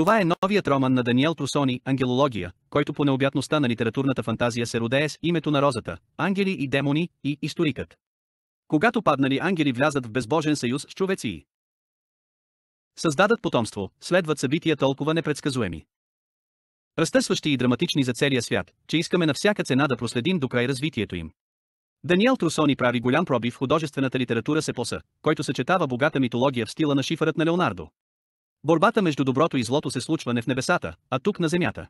Това е новият роман на Даниел Трусони Ангелология, който по необятността на литературната фантазия се родее с името на розата, ангели и демони, и историкът. Когато паднали ангели влязат в безбожен съюз с човеци. Създадат потомство, следват събития толкова непредсказуеми. Разтъсващи и драматични за целия свят, че искаме на всяка цена да проследим до край развитието им. Даниел Трусони прави голям пробив в художествената литература Сепоса, който съчетава богата митология в стила на шифърът на Леонардо. Борбата между доброто и злото се случва не в небесата, а тук на земята.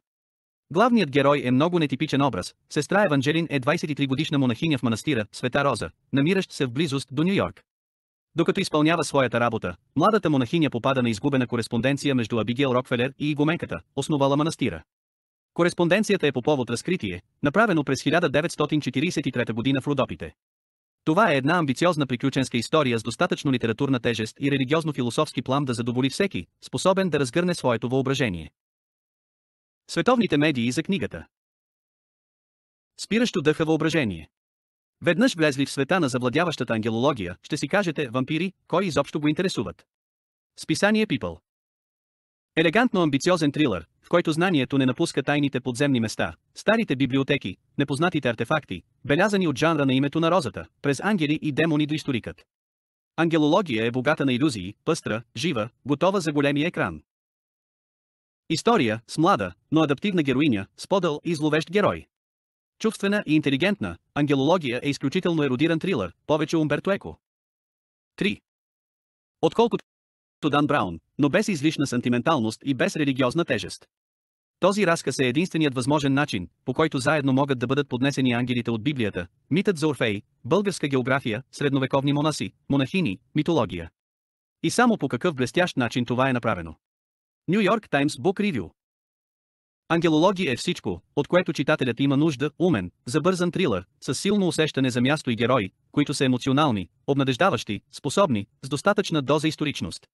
Главният герой е много нетипичен образ. Сестра Еванджелин е 23 годишна монахиня в манастира Света Роза, намиращ се в близост до Нью Йорк. Докато изпълнява своята работа, младата монахиня попада на изгубена кореспонденция между Абигел Рокфелер и Игуменката, основала манастира. Кореспонденцията е по повод разкритие, направено през 1943 г. в Рудопите. Това е една амбициозна приключенска история с достатъчно литературна тежест и религиозно-философски плам да задоволи всеки, способен да разгърне своето въображение. Световните медии за книгата Спиращо дъха въображение Веднъж влезли в света на завладяващата ангелология, ще си кажете, вампири, кой изобщо го интересуват. Списание People Елегантно амбициозен трилър, в който знанието не напуска тайните подземни места, старите библиотеки, непознатите артефакти, белязани от жанра на името на розата, през ангели и демони до историкът. Ангелология е богата на иллюзии, пъстра, жива, готова за големи екран. История, с млада, но адаптивна героиня, с подъл и зловещ герой. Чувствена и интелигентна, ангелология е изключително еродиран трилър, повече Умберто Еко. 3. Отколкото като Дан Браун, но без излишна сантименталност и без религиозна тежест. Този разказ е единственият възможен начин, по който заедно могат да бъдат поднесени ангелите от Библията, митът за Орфей, българска география, средновековни монаси, монахини, митология. И само по какъв блестящ начин това е направено. Нью Йорк Таймс Бук Ривю. Ангелология е всичко, от което читателят има нужда, умен, забързан трилър, с силно усещане за място и герои, които са емоционални, обнадеждаващи, способни, с достатъчна доза историчност.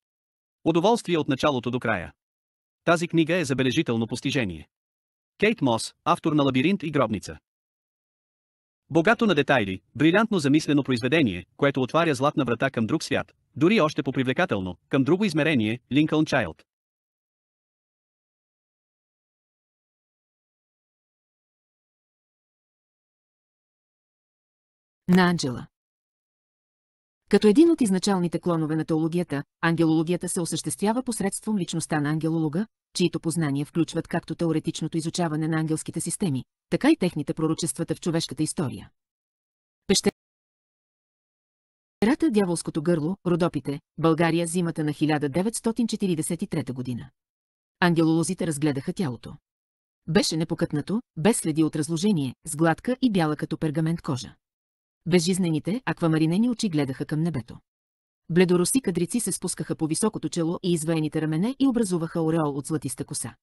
Удоволствие от началото до края. Тази книга е забележително постижение. Кейт Мос, автор на Лабиринт и гробница. Богато на детайли, брилянтно замислено произведение, което отваря златна врата към друг свят, дори още попривлекателно към друго измерение, Линкълн Чайлд. Наджела като един от изначалните клонове на теологията, ангелологията се осъществява посредством личността на ангелолога, чието познания включват както теоретичното изучаване на ангелските системи, така и техните пророчествата в човешката история. Пещерата Дяволското гърло, Родопите, България зимата на 1943 година. Ангелолозите разгледаха тялото. Беше непокътнато, без следи от разложение, с гладка и бяла като пергамент кожа. Безжизнените, аквамаринени очи гледаха към небето. Бледороси кадрици се спускаха по високото чело и извеените рамене и образуваха ореол от златиста коса.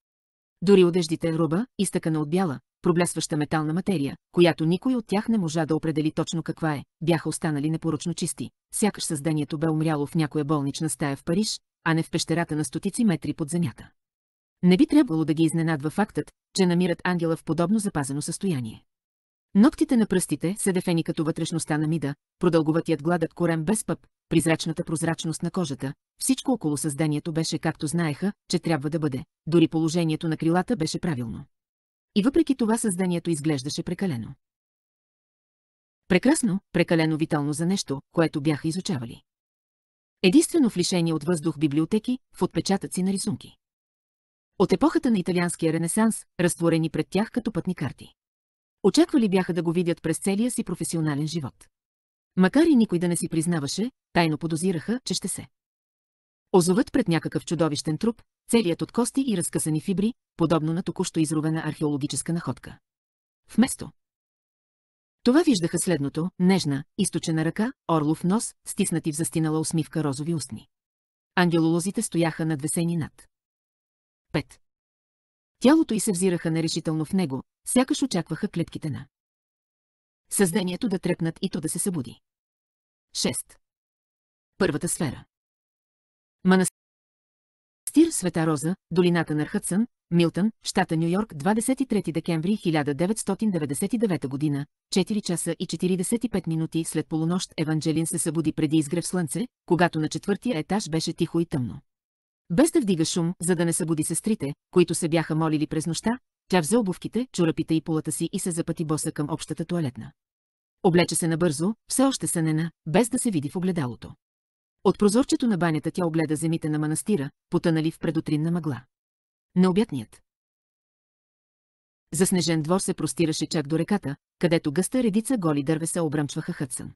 Дори одеждите роба, изтъкана от бяла, проблесваща метална материя, която никой от тях не можа да определи точно каква е, бяха останали непорочно чисти, сякаш създанието бе умряло в някоя болнична стая в Париж, а не в пещерата на стотици метри под земята. Не би трябвало да ги изненадва фактът, че намират ангела в подобно запазено състояние. Ноктите на пръстите се дефени като вътрешността на мида, продълговатият гладък корем без пъп, призрачната прозрачност на кожата, всичко около създанието беше както знаеха, че трябва да бъде, дори положението на крилата беше правилно. И въпреки това създанието изглеждаше прекалено. Прекрасно, прекалено витално за нещо, което бяха изучавали. Единствено в лишение от въздух библиотеки, в отпечатъци на рисунки. От епохата на италианския ренесанс, разтворени пред тях като пътни карти. Очаквали бяха да го видят през целия си професионален живот. Макар и никой да не си признаваше, тайно подозираха, че ще се. Озоват пред някакъв чудовищен труп, целият от кости и разкъсани фибри, подобно на току-що изровена археологическа находка. Вместо това виждаха следното, нежна, източена ръка, орлов нос, стиснати в застинала усмивка розови устни. Ангелолозите стояха надвесени над. Пет. Тялото й се взираха нерешително в него, сякаш очакваха клетките на създанието да трепнат и то да се събуди. 6. Първата сфера Манастир Света Роза, долината на Хътсън, Милтън, щата Нью-Йорк, 23 декември 1999 г. 4 часа и 45 минути след полунощ Еванджелин се събуди преди изгрев слънце, когато на четвъртия етаж беше тихо и тъмно. Без да вдига шум, за да не събуди сестрите, които се бяха молили през нощта, тя взе обувките, чорапите и полата си и се запъти боса към общата туалетна. Облече се набързо, все още сънена, без да се види в огледалото. От прозорчето на банята тя огледа земите на манастира, потънали в предутринна мъгла. Необятният. Заснежен двор се простираше чак до реката, където гъста редица голи дървеса обръмчваха Хътсън.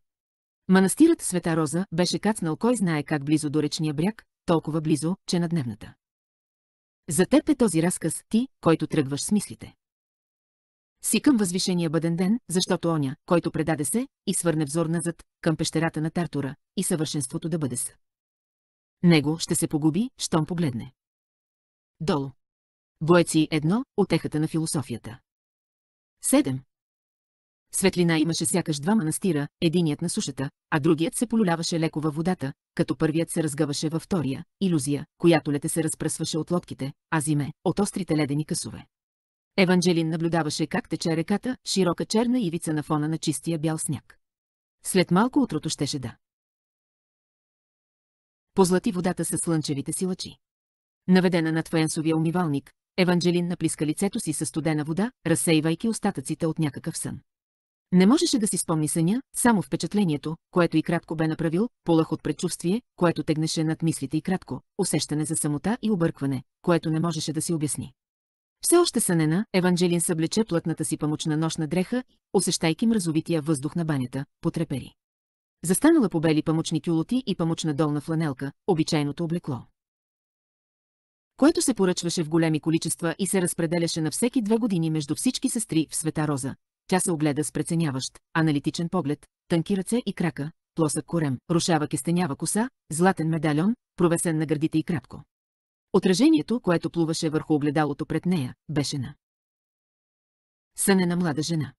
Манастирът Света Роза беше кацнал кой знае как близо до речния бряг, толкова близо, че на дневната. За теб е този разказ, ти, който тръгваш с мислите. Си към възвишения бъден ден, защото оня, който предаде се и свърне взор назад, към пещерата на Тартура и съвършенството да бъде с. Него ще се погуби, щом погледне. Долу. Боеци едно, отехата на философията. Седем. Светлина имаше сякаш два манастира, единият на сушата, а другият се полюляваше леко във водата, като първият се разгъваше във втория, иллюзия, която лете се разпръсваше от лодките, а зиме, от острите ледени късове. Еванджелин наблюдаваше как тече реката, широка черна ивица на фона на чистия бял сняг. След малко утрото щеше да. Позлати водата със слънчевите си лъчи. Наведена над фаенсовия умивалник, Еванджелин наплиска лицето си със студена вода, разсейвайки остатъците от някакъв сън. Не можеше да си спомни съня, само впечатлението, което и кратко бе направил, полъх от предчувствие, което тегнеше над мислите и кратко, усещане за самота и объркване, което не можеше да си обясни. Все още сънена, Еванджелин съблече плътната си памучна нощна дреха, усещайки мразовития въздух на банята, потрепери. Застанала по бели памучни кюлоти и памучна долна фланелка, обичайното облекло. Което се поръчваше в големи количества и се разпределяше на всеки две години между всички сестри в света Роза, тя се огледа с преценяващ, аналитичен поглед, тънки ръце и крака, плосък корем, рушава кестенява коса, златен медальон, провесен на гърдите и кратко. Отражението, което плуваше върху огледалото пред нея, беше на сънена млада жена.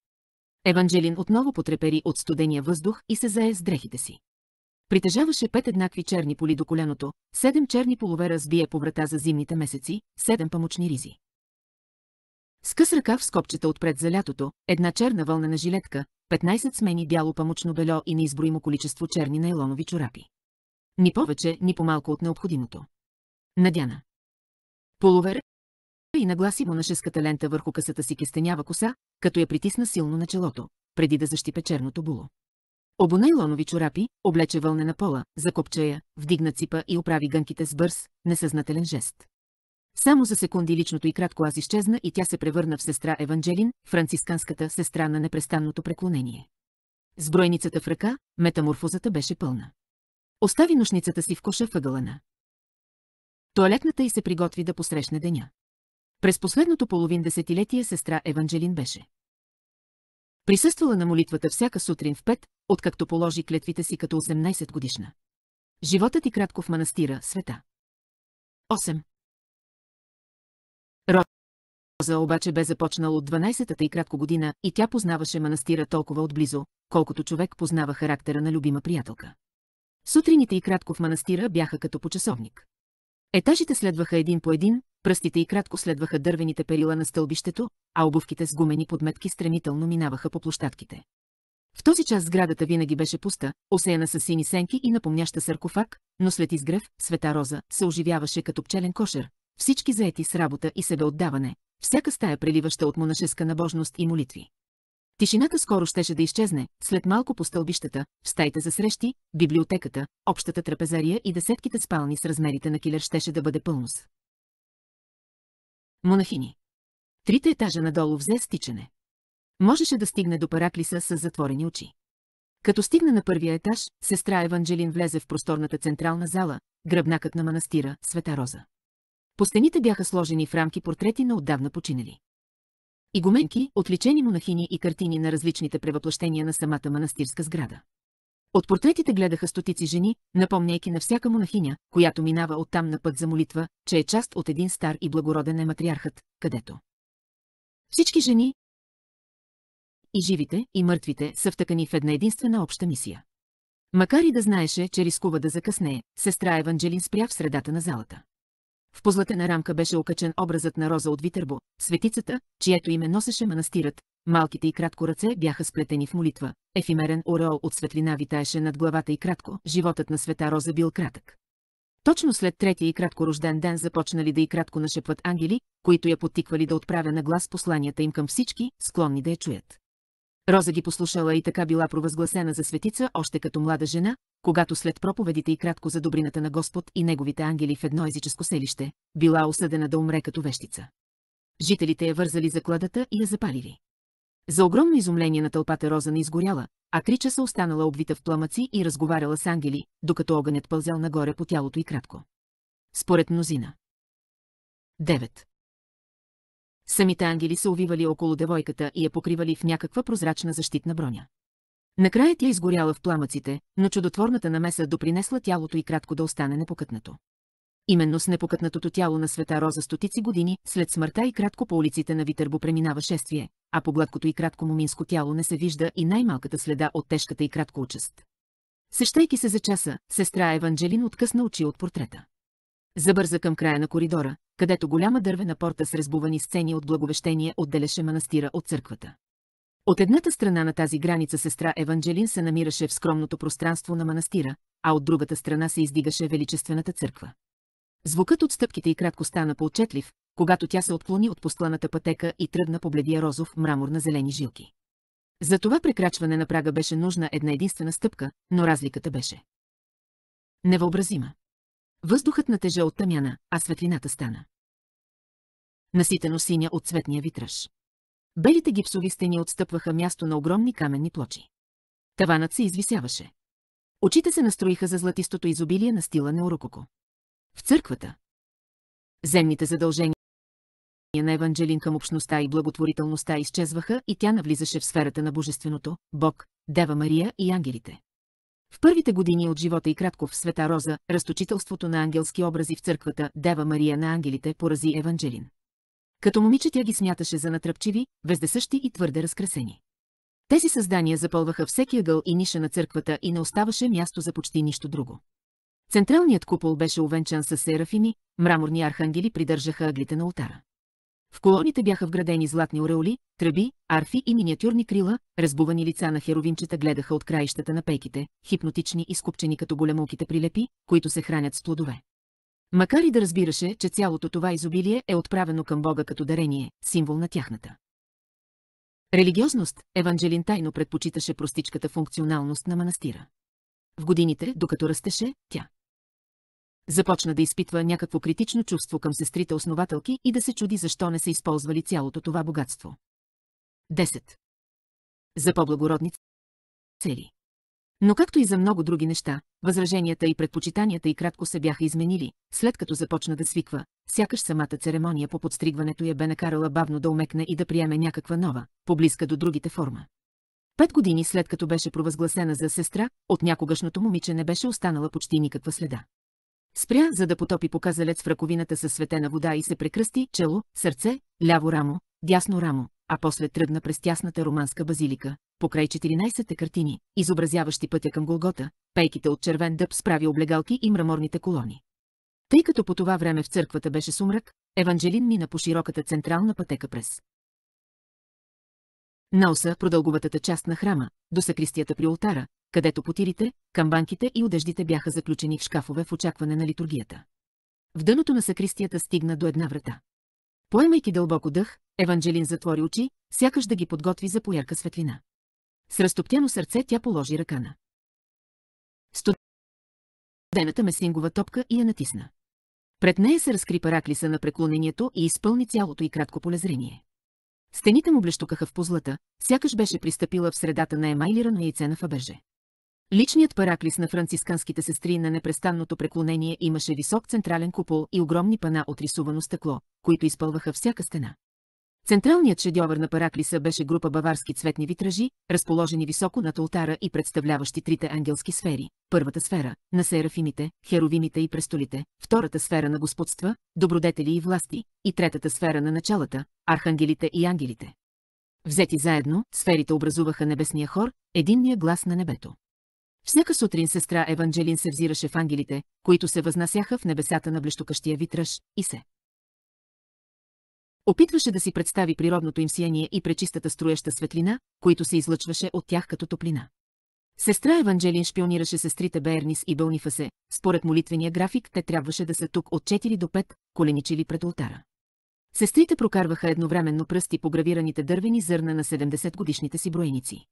Еванджелин отново потрепери от студения въздух и се зае с дрехите си. Притежаваше пет еднакви черни поли до коляното, седем черни половера сбие по врата за зимните месеци, седем памучни ризи. С къс ръкав скопчета отпред за лятото, една черна вълнена жилетка, 15 смени бяло памучно бело и неизброимо количество черни нейлонови чорапи. Ни повече, ни по-малко от необходимото. Надяна. Половер и нагласи му на шеската лента върху късата си кестенява коса, като я притисна силно на челото, преди да защипе черното було. Обо лонови чорапи, облече вълнена пола, закопчая, я, вдигна ципа и оправи гънките с бърз, несъзнателен жест. Само за секунди личното и кратко аз изчезна и тя се превърна в сестра Еванджелин, францисканската сестра на непрестанното преклонение. С бройницата в ръка, метаморфозата беше пълна. Остави нощницата си в коша въгълана. Туалетната й се приготви да посрещне деня. През последното половин десетилетие сестра Еванджелин беше. Присъствала на молитвата всяка сутрин в пет, откакто положи клетвите си като 18 годишна. Животът и кратко в манастира, света. Роза обаче бе започнал от 12-та и кратко година и тя познаваше манастира толкова отблизо, колкото човек познава характера на любима приятелка. Сутрините и кратко в манастира бяха като по часовник. Етажите следваха един по един, пръстите и кратко следваха дървените перила на стълбището, а обувките с гумени подметки стремително минаваха по площадките. В този час сградата винаги беше пуста, осеяна с сини сенки и напомняща саркофаг, но след изгрев, света роза се оживяваше като пчелен кошер, всички заети с работа и себеотдаване, всяка стая преливаща от монашеска набожност и молитви. Тишината скоро щеше да изчезне, след малко по стълбищата, в стаите за срещи, библиотеката, общата трапезария и десетките спални с размерите на килер щеше да бъде пълно с. Монахини. Трите етажа надолу взе стичане. Можеше да стигне до параклиса с затворени очи. Като стигна на първия етаж, сестра Еванджелин влезе в просторната централна зала, гръбнакът на манастира, Света Роза. По стените бяха сложени в рамки портрети на отдавна починали. Игуменки, отличени монахини и картини на различните превъплъщения на самата манастирска сграда. От портретите гледаха стотици жени, напомняйки на всяка монахиня, която минава оттам на път за молитва, че е част от един стар и благороден е матриархът, където. Всички жени, и живите, и мъртвите са втъкани в една единствена обща мисия. Макар и да знаеше, че рискува да закъснее, сестра Еванджелин спря в средата на залата. В позлатена рамка беше окачен образът на Роза от Витърбо, светицата, чието име носеше манастирът. Малките и кратко ръце бяха сплетени в молитва. Ефимерен ореол от светлина витаеше над главата и кратко. Животът на света Роза бил кратък. Точно след третия и кратко рожден ден започнали да и кратко нашепват ангели, които я потиквали да отправя на глас посланията им към всички, склонни да я чуят. Роза ги послушала и така била провъзгласена за светица още като млада жена, когато след проповедите и кратко за добрината на Господ и неговите ангели в едно езическо селище, била осъдена да умре като вещица. Жителите я вързали за кладата и я запалили. За огромно изумление на тълпата Роза не изгоряла, а Крича са останала обвита в пламъци и разговаряла с ангели, докато огънят пълзял нагоре по тялото и кратко. Според мнозина. Самите ангели се увивали около девойката и я покривали в някаква прозрачна защитна броня. Накрая тя изгоряла в пламъците, но чудотворната намеса допринесла тялото и кратко да остане непокътнато. Именно с непокътнатото тяло на света Роза стотици години, след смъртта и кратко по улиците на Витърбо преминава шествие, а по гладкото и кратко моминско тяло не се вижда и най-малката следа от тежката и кратко участ. Сещайки се за часа, сестра Еванджелин откъсна очи от портрета. Забърза към края на коридора, където голяма дървена порта с разбувани сцени от благовещение отделяше манастира от църквата. От едната страна на тази граница сестра Еванджелин се намираше в скромното пространство на манастира, а от другата страна се издигаше величествената църква. Звукът от стъпките й кратко стана поотчетлив, когато тя се отклони от посланата пътека и тръгна по бледия розов мрамор на зелени жилки. За това прекрачване на прага беше нужна една единствена стъпка, но разликата беше невъобразима. Въздухът натежа от тъмяна, а светлината стана. Наситено синя от цветния витраж. Белите гипсови стени отстъпваха място на огромни каменни плочи. Таванът се извисяваше. Очите се настроиха за златистото изобилие на стила на урококо. В църквата. Земните задължения на Еванджелин към общността и благотворителността изчезваха и тя навлизаше в сферата на божественото, Бог, Дева Мария и ангелите. В първите години от живота и кратко в света Роза, разточителството на ангелски образи в църквата Дева Мария на ангелите порази Еванджелин. Като момиче тя ги смяташе за натръпчиви, вездесъщи и твърде разкрасени. Тези създания запълваха всеки ъгъл и ниша на църквата и не оставаше място за почти нищо друго. Централният купол беше увенчан с серафими, мраморни архангели придържаха ъглите на ултара. В колоните бяха вградени златни ореоли, тръби, арфи и миниатюрни крила, разбувани лица на херовинчета гледаха от краищата на пейките, хипнотични и скупчени като големолките прилепи, които се хранят с плодове. Макар и да разбираше, че цялото това изобилие е отправено към Бога като дарение, символ на тяхната. Религиозност, Еванджелин тайно предпочиташе простичката функционалност на манастира. В годините, докато растеше, тя Започна да изпитва някакво критично чувство към сестрите-основателки и да се чуди защо не са използвали цялото това богатство. 10. За по благородни цели. Но както и за много други неща, възраженията и предпочитанията и кратко се бяха изменили, след като започна да свиква, сякаш самата церемония по подстригването я бе накарала бавно да умекне и да приеме някаква нова, поблизка до другите форма. Пет години след като беше провъзгласена за сестра, от някогашното момиче не беше останала почти никаква следа. Спря, за да потопи показалец в раковината със светена вода и се прекръсти чело, сърце, ляво рамо, дясно рамо, а после тръгна през тясната романска базилика, покрай 14-те картини, изобразяващи пътя към Голгота, пейките от червен дъб справи облегалки и мраморните колони. Тъй като по това време в църквата беше сумрак, Еванджелин мина по широката централна пътека през. Наоса, продълговатата част на храма, до сакристията при ултара, където потирите, камбанките и одеждите бяха заключени в шкафове в очакване на литургията. В дъното на сакристията стигна до една врата. Поемайки дълбоко дъх, Еванджелин затвори очи, сякаш да ги подготви за поярка светлина. С разтоптяно сърце тя положи ръка на. Студената месингова топка и я натисна. Пред нея се разкри параклиса на преклонението и изпълни цялото и кратко полезрение. Стените му блещукаха в позлата, сякаш беше пристъпила в средата на емайлирано яйце на фаберже. Личният параклис на францисканските сестри на непрестанното преклонение имаше висок централен купол и огромни пана от рисувано стъкло, които изпълваха всяка стена. Централният шедьовър на параклиса беше група баварски цветни витражи, разположени високо над ултара и представляващи трите ангелски сфери. Първата сфера – на серафимите, херовимите и престолите, втората сфера на господства, добродетели и власти, и третата сфера на началата – архангелите и ангелите. Взети заедно, сферите образуваха небесния хор, единния глас на небето. Всяка сутрин сестра Еванджелин се взираше в ангелите, които се възнасяха в небесата на блещукащия витръж и се. Опитваше да си представи природното им сияние и пречистата струеща светлина, които се излъчваше от тях като топлина. Сестра Еванджелин шпионираше сестрите Бернис и Бълнифасе, според молитвения график те трябваше да са тук от 4 до 5, коленичили пред ултара. Сестрите прокарваха едновременно пръсти по гравираните дървени зърна на 70-годишните си броеници.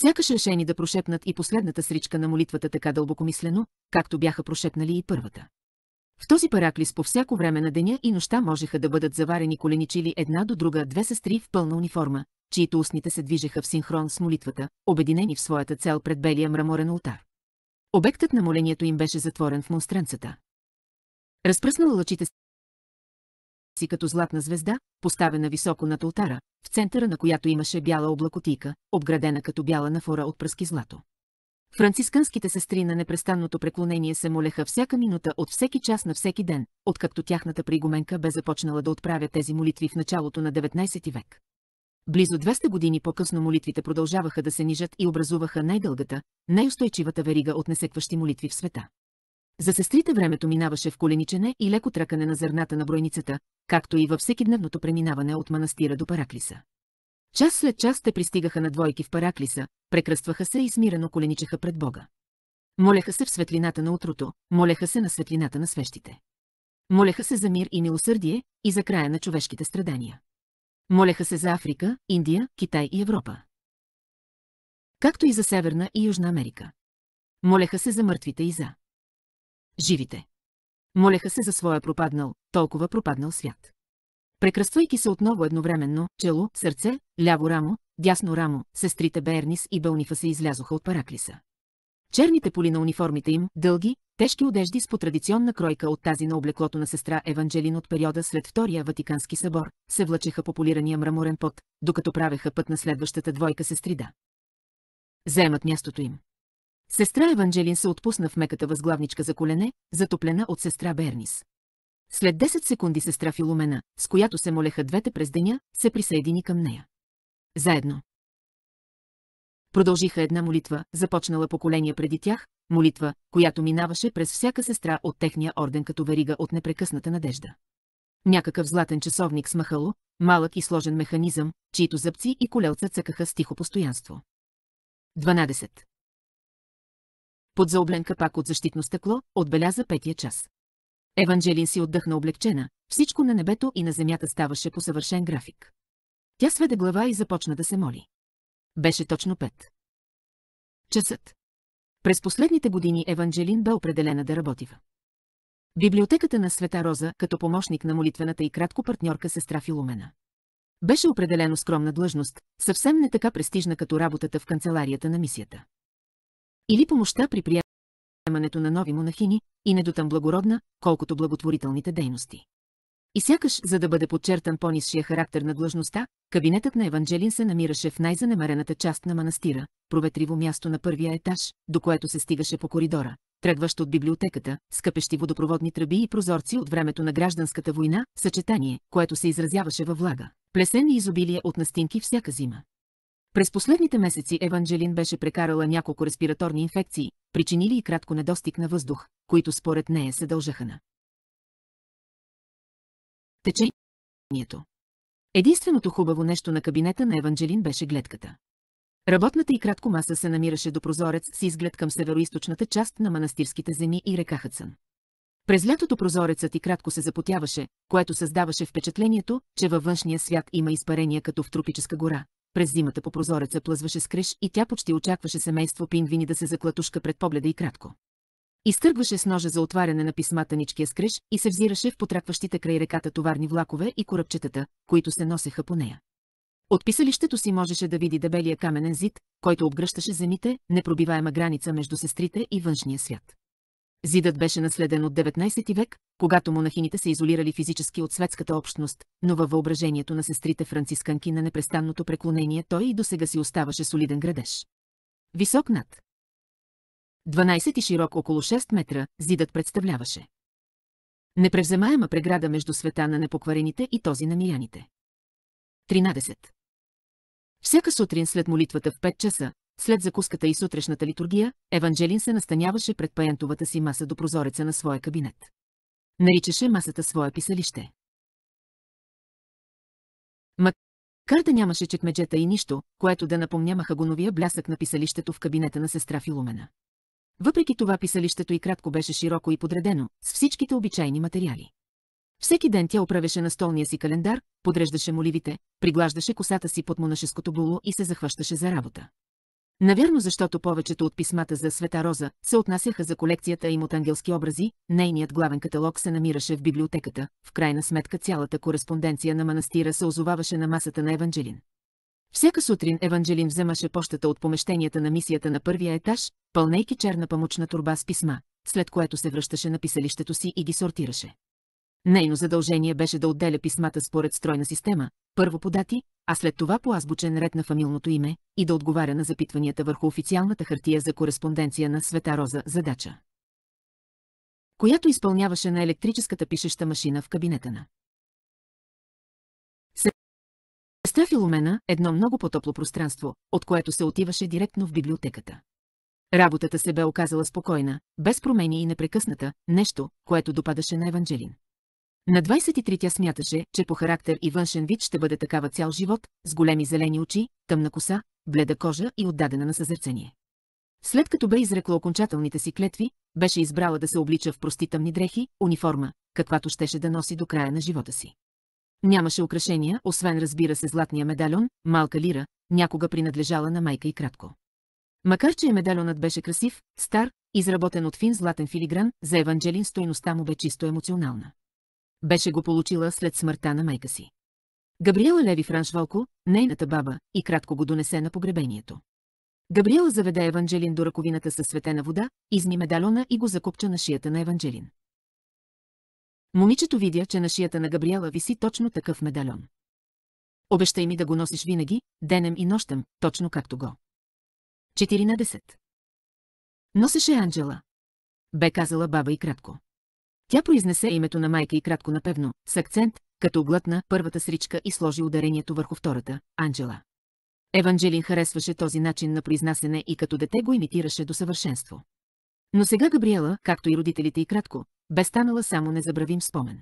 Сякаш решени да прошепнат и последната сричка на молитвата така дълбокомислено, както бяха прошепнали и първата. В този параклис по всяко време на деня и нощта можеха да бъдат заварени коленичили една до друга две сестри в пълна униформа, чието устните се движеха в синхрон с молитвата, обединени в своята цел пред белия мраморен ултар. Обектът на молението им беше затворен в монстренцата. Разпръснала лъчите си като златна звезда, поставена високо над ултара, в центъра на която имаше бяла облакотийка, обградена като бяла нафора от пръски злато. Францисканските сестри на непрестанното преклонение се молеха всяка минута от всеки час на всеки ден, откакто тяхната пригоменка бе започнала да отправя тези молитви в началото на 19 век. Близо 200 години по-късно молитвите продължаваха да се нижат и образуваха най-дългата, най-устойчивата верига от несекващи молитви в света. За сестрите времето минаваше в коленичене и леко тръкане на зърната на бройницата, както и във всекидневното преминаване от манастира до Параклиса. Час след час те пристигаха на двойки в Параклиса, прекръстваха се и смирено коленичеха пред Бога. Молеха се в светлината на утрото, молеха се на светлината на свещите. Молеха се за мир и милосърдие и за края на човешките страдания. Молеха се за Африка, Индия, Китай и Европа. Както и за Северна и Южна Америка. Молеха се за мъртвите и за живите. Молеха се за своя пропаднал, толкова пропаднал свят. Прекръствайки се отново едновременно, чело, сърце, ляво рамо, дясно рамо, сестрите Бернис и Бълнифа се излязоха от параклиса. Черните поли на униформите им, дълги, тежки одежди с по традиционна кройка от тази на облеклото на сестра Еванджелин от периода след Втория Ватикански събор, се влачеха по полирания мраморен пот, докато правеха път на следващата двойка сестрида. Заемат мястото им. Сестра Еванджелин се отпусна в меката възглавничка за колене, затоплена от сестра Бернис. След 10 секунди сестра Филомена, с която се молеха двете през деня, се присъедини към нея. Заедно. Продължиха една молитва, започнала поколение преди тях, молитва, която минаваше през всяка сестра от техния орден като верига от непрекъсната надежда. Някакъв златен часовник с махало, малък и сложен механизъм, чието зъбци и колелца цъкаха с тихо постоянство. 12 под заоблен капак от защитно стъкло, отбеляза петия час. Еванджелин си отдъхна облегчена, всичко на небето и на земята ставаше по съвършен график. Тя сведе глава и започна да се моли. Беше точно пет. Часът. През последните години Еванджелин бе определена да работи в библиотеката на Света Роза като помощник на молитвената и кратко партньорка сестра Филумена. Беше определено скромна длъжност, съвсем не така престижна като работата в канцеларията на мисията или помощта при приемането на нови монахини, и дотъм благородна, колкото благотворителните дейности. И сякаш, за да бъде подчертан по-низшия характер на длъжността, кабинетът на Еванджелин се намираше в най-занемарената част на манастира, проветриво място на първия етаж, до което се стигаше по коридора, тръгващ от библиотеката, скъпещи водопроводни тръби и прозорци от времето на гражданската война, съчетание, което се изразяваше във влага, плесен и изобилие от настинки всяка зима. През последните месеци Еванджелин беше прекарала няколко респираторни инфекции, причинили и кратко недостиг на въздух, които според нея се дължаха на течението. Единственото хубаво нещо на кабинета на Еванджелин беше гледката. Работната и кратко маса се намираше до прозорец с изглед към североисточната част на манастирските земи и река Хътсън. През лятото прозорецът и кратко се запотяваше, което създаваше впечатлението, че във външния свят има изпарения като в тропическа гора, през зимата по прозореца плъзваше скреж и тя почти очакваше семейство пингвини да се заклатушка пред погледа и кратко. Изтъргваше с ножа за отваряне на писмата ничкия скреж и се взираше в потракващите край реката товарни влакове и корабчетата, които се носеха по нея. От писалището си можеше да види дебелия каменен зид, който обгръщаше земите, непробиваема граница между сестрите и външния свят. Зидът беше наследен от 19 век, когато монахините се изолирали физически от светската общност, но във въображението на сестрите францисканки на непрестанното преклонение той и досега си оставаше солиден градеж. Висок над 12 и широк около 6 метра, зидът представляваше. Непревземаема преграда между света на непокварените и този на мияните. 13. Всяка сутрин след молитвата в 5 часа, след закуската и сутрешната литургия, Еванджелин се настаняваше пред паентовата си маса до прозореца на своя кабинет. Наричаше масата свое писалище. Макар да нямаше чекмеджета и нищо, което да напомня махагоновия блясък на писалището в кабинета на сестра Филумена. Въпреки това писалището и кратко беше широко и подредено, с всичките обичайни материали. Всеки ден тя на столния си календар, подреждаше моливите, приглаждаше косата си под монашеското було и се захващаше за работа. Навярно защото повечето от писмата за Света Роза се отнасяха за колекцията им от ангелски образи, нейният главен каталог се намираше в библиотеката, в крайна сметка цялата кореспонденция на манастира се озоваваше на масата на Еванджелин. Всяка сутрин Еванджелин вземаше пощата от помещенията на мисията на първия етаж, пълнейки черна памучна турба с писма, след което се връщаше на писалището си и ги сортираше. Нейно задължение беше да отделя писмата според стройна система, първо по дати, а след това по азбучен ред на фамилното име и да отговаря на запитванията върху официалната хартия за кореспонденция на Света Роза задача, която изпълняваше на електрическата пишеща машина в кабинета на. Сестра Филомена – едно много по-топло пространство, от което се отиваше директно в библиотеката. Работата се бе оказала спокойна, без промени и непрекъсната, нещо, което допадаше на Еванджелин. На 23 тя смяташе, че по характер и външен вид ще бъде такава цял живот, с големи зелени очи, тъмна коса, бледа кожа и отдадена на съзерцение. След като бе изрекла окончателните си клетви, беше избрала да се облича в прости тъмни дрехи, униформа, каквато щеше да носи до края на живота си. Нямаше украшения, освен разбира се златния медальон, малка лира, някога принадлежала на майка и кратко. Макар че медальонът беше красив, стар, изработен от фин златен филигран, за Еванджелин стойността му бе чисто емоционална. Беше го получила след смъртта на майка си. Габриела леви Франшвалко, нейната баба, и кратко го донесе на погребението. Габриела заведе Еванджелин до раковината със светена вода, изми медалона и го закупча на шията на Еванджелин. Момичето видя, че на шията на Габриела виси точно такъв медальон. Обещай ми да го носиш винаги, денем и нощем, точно както го. 14. Носеше Анджела. Бе казала баба и кратко. Тя произнесе името на майка и кратко напевно, с акцент, като глътна първата сричка и сложи ударението върху втората, Анджела. Еванджелин харесваше този начин на произнасене и като дете го имитираше до съвършенство. Но сега Габриела, както и родителите и кратко, бе станала само незабравим спомен.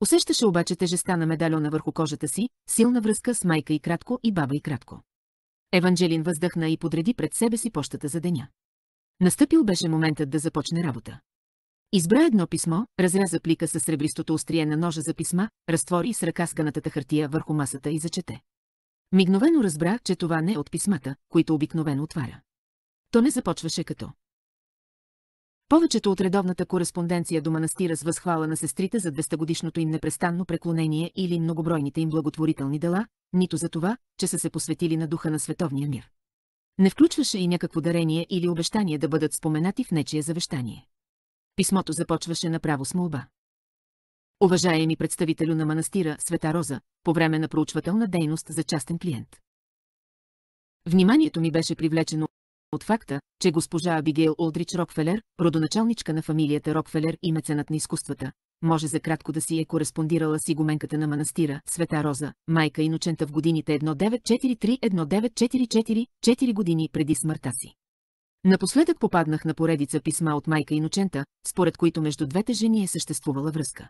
Усещаше обаче тежеста на медальона върху кожата си, силна връзка с майка и кратко и баба и кратко. Еванджелин въздъхна и подреди пред себе си пощата за деня. Настъпил беше моментът да започне работа. Избра едно писмо, разряза плика с сребристото острие на ножа за писма, разтвори с ръкасканата хартия върху масата и зачете. Мигновено разбра, че това не е от писмата, които обикновено отваря. То не започваше като. Повечето от редовната кореспонденция до манастира с възхвала на сестрите за 200-годишното им непрестанно преклонение или многобройните им благотворителни дела, нито за това, че са се посветили на духа на световния мир. Не включваше и някакво дарение или обещание да бъдат споменати в нечие завещание. Писмото започваше направо с молба. Уважаеми представителю на манастира Света Роза, по време на проучвателна дейност за частен клиент. Вниманието ми беше привлечено от факта, че госпожа Абигейл Олдрич Рокфелер, родоначалничка на фамилията Рокфелер и меценат на изкуствата, може за кратко да си е кореспондирала с игуменката на манастира Света Роза, майка иночента в годините 1943-1944, 4 години преди смъртта си. Напоследък попаднах на поредица писма от майка Иночента, според които между двете жени е съществувала връзка.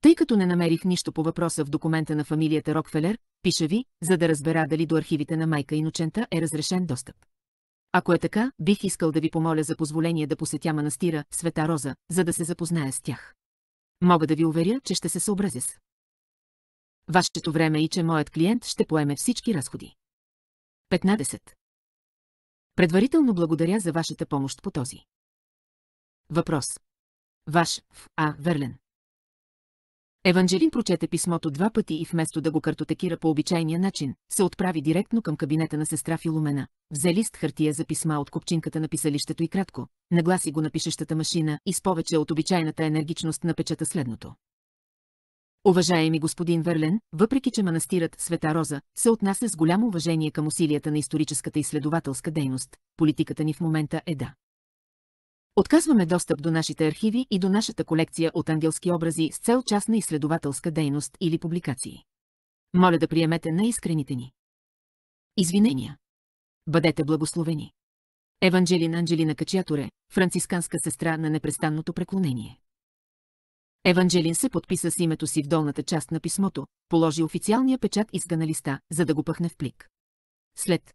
Тъй като не намерих нищо по въпроса в документа на фамилията Рокфелер, пиша ви, за да разбера дали до архивите на майка Иночента е разрешен достъп. Ако е така, бих искал да ви помоля за позволение да посетя манастира Света Роза, за да се запозная с тях. Мога да ви уверя, че ще се съобразя с вашето време и че моят клиент ще поеме всички разходи. 15. Предварително благодаря за вашата помощ по този. Въпрос. Ваш, в А. Верлен. Еванжелин прочете писмото два пъти и вместо да го картотекира по обичайния начин, се отправи директно към кабинета на сестра Филомена, взе лист хартия за писма от купчинката на писалището и кратко, нагласи го на пишещата машина и с повече от обичайната енергичност напечата следното. Уважаеми господин Верлен, въпреки че манастирът Света Роза се отнася с голямо уважение към усилията на историческата изследователска дейност, политиката ни в момента е да. Отказваме достъп до нашите архиви и до нашата колекция от ангелски образи с цел частна изследователска дейност или публикации. Моля да приемете най-искрените ни. Извинения. Бъдете благословени. Еванджелин Анджелина Качиаторе, францисканска сестра на непрестанното преклонение. Еванджелин се подписа с името си в долната част на писмото, положи официалния печат и листа, за да го пъхне в плик. След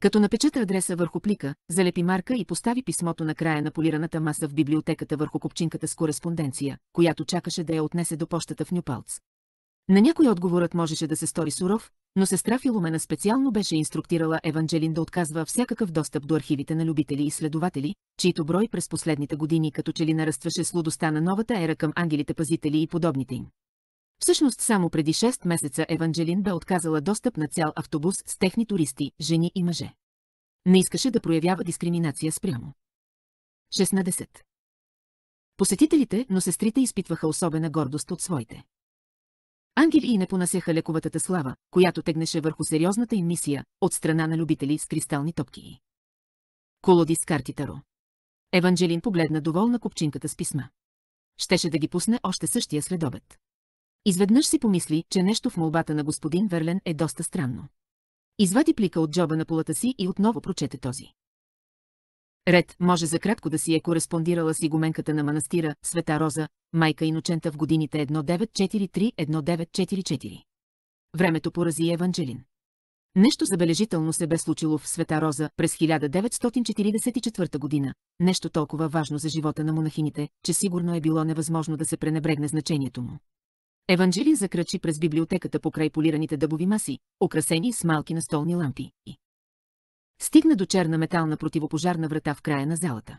като напечата адреса върху плика, залепи марка и постави писмото на края на полираната маса в библиотеката върху купчинката с кореспонденция, която чакаше да я отнесе до пощата в Нюпалц. На някой отговорът можеше да се стори суров, но сестра Филумена специално беше инструктирала Еванджелин да отказва всякакъв достъп до архивите на любители и следователи, чието брой през последните години като че ли нарастваше с лудостта на новата ера към ангелите-пазители и подобните им. Всъщност само преди 6 месеца Еванджелин бе отказала достъп на цял автобус с техни туристи, жени и мъже. Не искаше да проявява дискриминация спрямо. 16. Посетителите, но сестрите изпитваха особена гордост от своите. Ангели и не понасяха лековатата слава, която тегнеше върху сериозната им мисия от страна на любители с кристални топки. Колоди с карти Таро. Еванджелин погледна доволна купчинката с писма. Щеше да ги пусне още същия следобед. Изведнъж си помисли, че нещо в молбата на господин Верлен е доста странно. Извади плика от джоба на полата си и отново прочете този. Ред може за кратко да си е кореспондирала с игуменката на манастира, Света Роза, майка Иночента в годините 1943-1944. Времето порази Еванджелин. Нещо забележително се бе случило в Света Роза през 1944 година, нещо толкова важно за живота на монахините, че сигурно е било невъзможно да се пренебрегне значението му. Еванджелин закрачи през библиотеката покрай полираните дъбови маси, украсени с малки настолни лампи стигна до черна метална противопожарна врата в края на залата.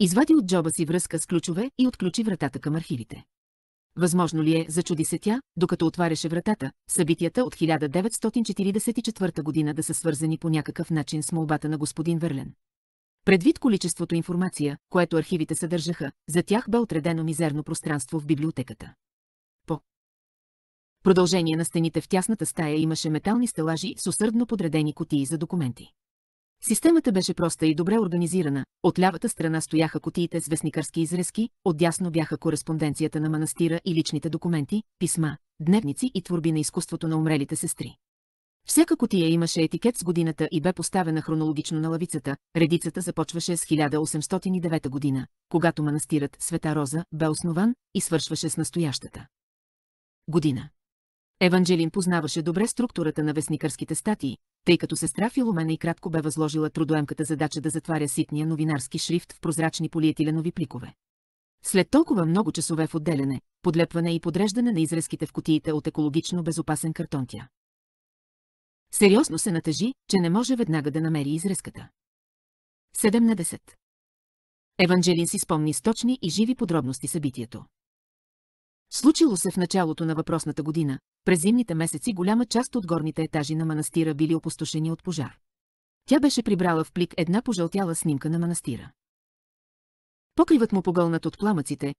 Извади от джоба си връзка с ключове и отключи вратата към архивите. Възможно ли е, зачуди се тя, докато отваряше вратата, събитията от 1944 година да са свързани по някакъв начин с молбата на господин Върлен. Предвид количеството информация, което архивите съдържаха, за тях бе отредено мизерно пространство в библиотеката. По продължение на стените в тясната стая имаше метални стелажи с усърдно подредени кутии за документи. Системата беше проста и добре организирана, от лявата страна стояха кутиите с вестникарски изрезки, отдясно бяха кореспонденцията на манастира и личните документи, писма, дневници и творби на изкуството на умрелите сестри. Всяка котия имаше етикет с годината и бе поставена хронологично на лавицата. Редицата започваше с 1809 година, когато манастирът Света Роза бе основан и свършваше с настоящата година. Еванжелин познаваше добре структурата на вестникарските статии, тъй като сестра Филомена и кратко бе възложила трудоемката задача да затваря ситния новинарски шрифт в прозрачни полиетиленови пликове. След толкова много часове в отделяне, подлепване и подреждане на изрезките в кутиите от екологично безопасен картон тя. Сериозно се натъжи, че не може веднага да намери изрезката. 7 на 10 Еванджелин си спомни с точни и живи подробности събитието. Случило се в началото на въпросната година, през зимните месеци голяма част от горните етажи на манастира били опустошени от пожар. Тя беше прибрала в плик една пожълтяла снимка на манастира. Покривът му погълнат от пламъците,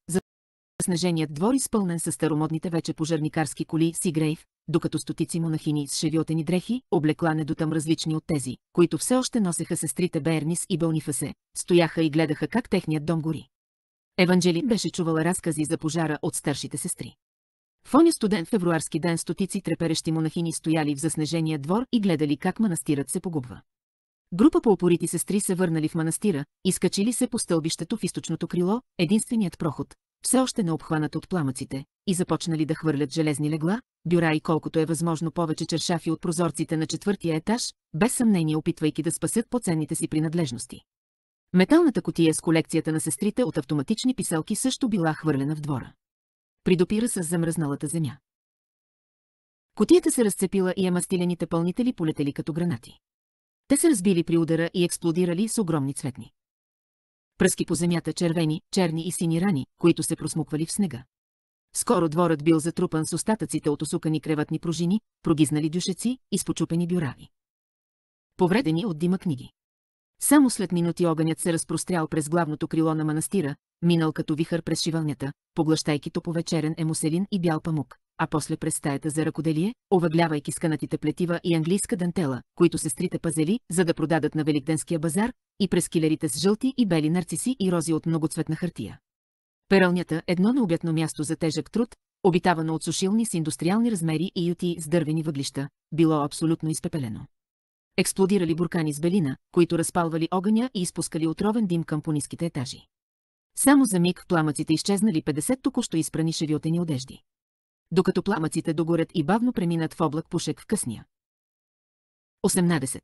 заснеженият двор изпълнен с старомодните вече пожарникарски коли си грейв, докато стотици монахини с шевиотени дрехи, облекла недотъм различни от тези, които все още носеха сестрите Бернис и Бълнифасе, стояха и гледаха как техният дом гори. Еванджелин беше чувала разкази за пожара от старшите сестри. В оня студен февруарски ден стотици треперещи монахини стояли в заснежения двор и гледали как манастирът се погубва. Група по опорити сестри се върнали в манастира, изкачили се по стълбището в източното крило, единственият проход, все още не обхванат от пламъците, и започнали да хвърлят железни легла, бюра и колкото е възможно повече чершафи от прозорците на четвъртия етаж, без съмнение опитвайки да спасят поценните си принадлежности. Металната котия с колекцията на сестрите от автоматични писелки също била хвърлена в двора. Придопира с замръзналата земя. Котията се разцепила и емастилените пълнители полетели като гранати. Те се разбили при удара и експлодирали с огромни цветни. Пръски по земята червени, черни и сини рани, които се просмуквали в снега. Скоро дворът бил затрупан с остатъците от осукани креватни пружини, прогизнали дюшеци и спочупени бюрави. Повредени от дима книги. Само след минути огънят се разпрострял през главното крило на манастира, минал като вихър през шивълнята, поглъщайки по вечерен емуселин и бял памук, а после през стаята за ръкоделие, овъглявайки сканатите плетива и английска дантела, които сестрите пазели, за да продадат на Великденския базар, и през килерите с жълти и бели нарциси и рози от многоцветна хартия. Перълнята – едно необятно място за тежък труд, обитавано от сушилни с индустриални размери и юти с дървени въглища, било абсолютно изпепелено. Експлодирали буркани с белина, които разпалвали огъня и изпускали отровен дим към пониските етажи. Само за миг пламъците изчезнали 50 току-що изпрани шевиотени одежди. Докато пламъците догорят и бавно преминат в облак пушек в късния. 18.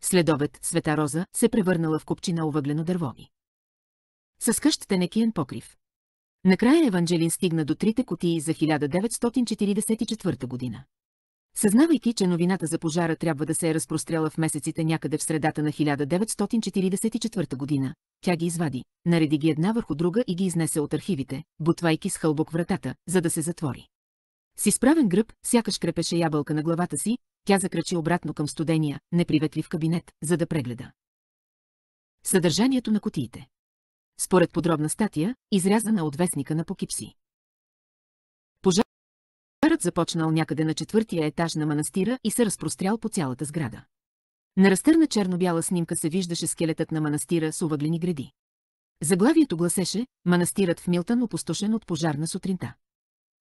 Следовет света роза се превърнала в купчина овъглено дървови. С къщ тенекиен покрив. Накрая Еванджелин стигна до трите котии за 1944 година. Съзнавайки, че новината за пожара трябва да се е разпростряла в месеците някъде в средата на 1944 година, тя ги извади, нареди ги една върху друга и ги изнесе от архивите, бутвайки с хълбок вратата, за да се затвори. С изправен гръб, сякаш крепеше ябълка на главата си, тя закрачи обратно към студения, неприветлив кабинет, за да прегледа. Съдържанието на котиите. Според подробна статия, изрязана от вестника на Покипси. Пожарът започнал някъде на четвъртия етаж на манастира и се разпрострял по цялата сграда. На разтърна черно-бяла снимка се виждаше скелетът на манастира с увъглени гради. Заглавието гласеше «Манастирът в Милтън опустошен от пожарна сутринта».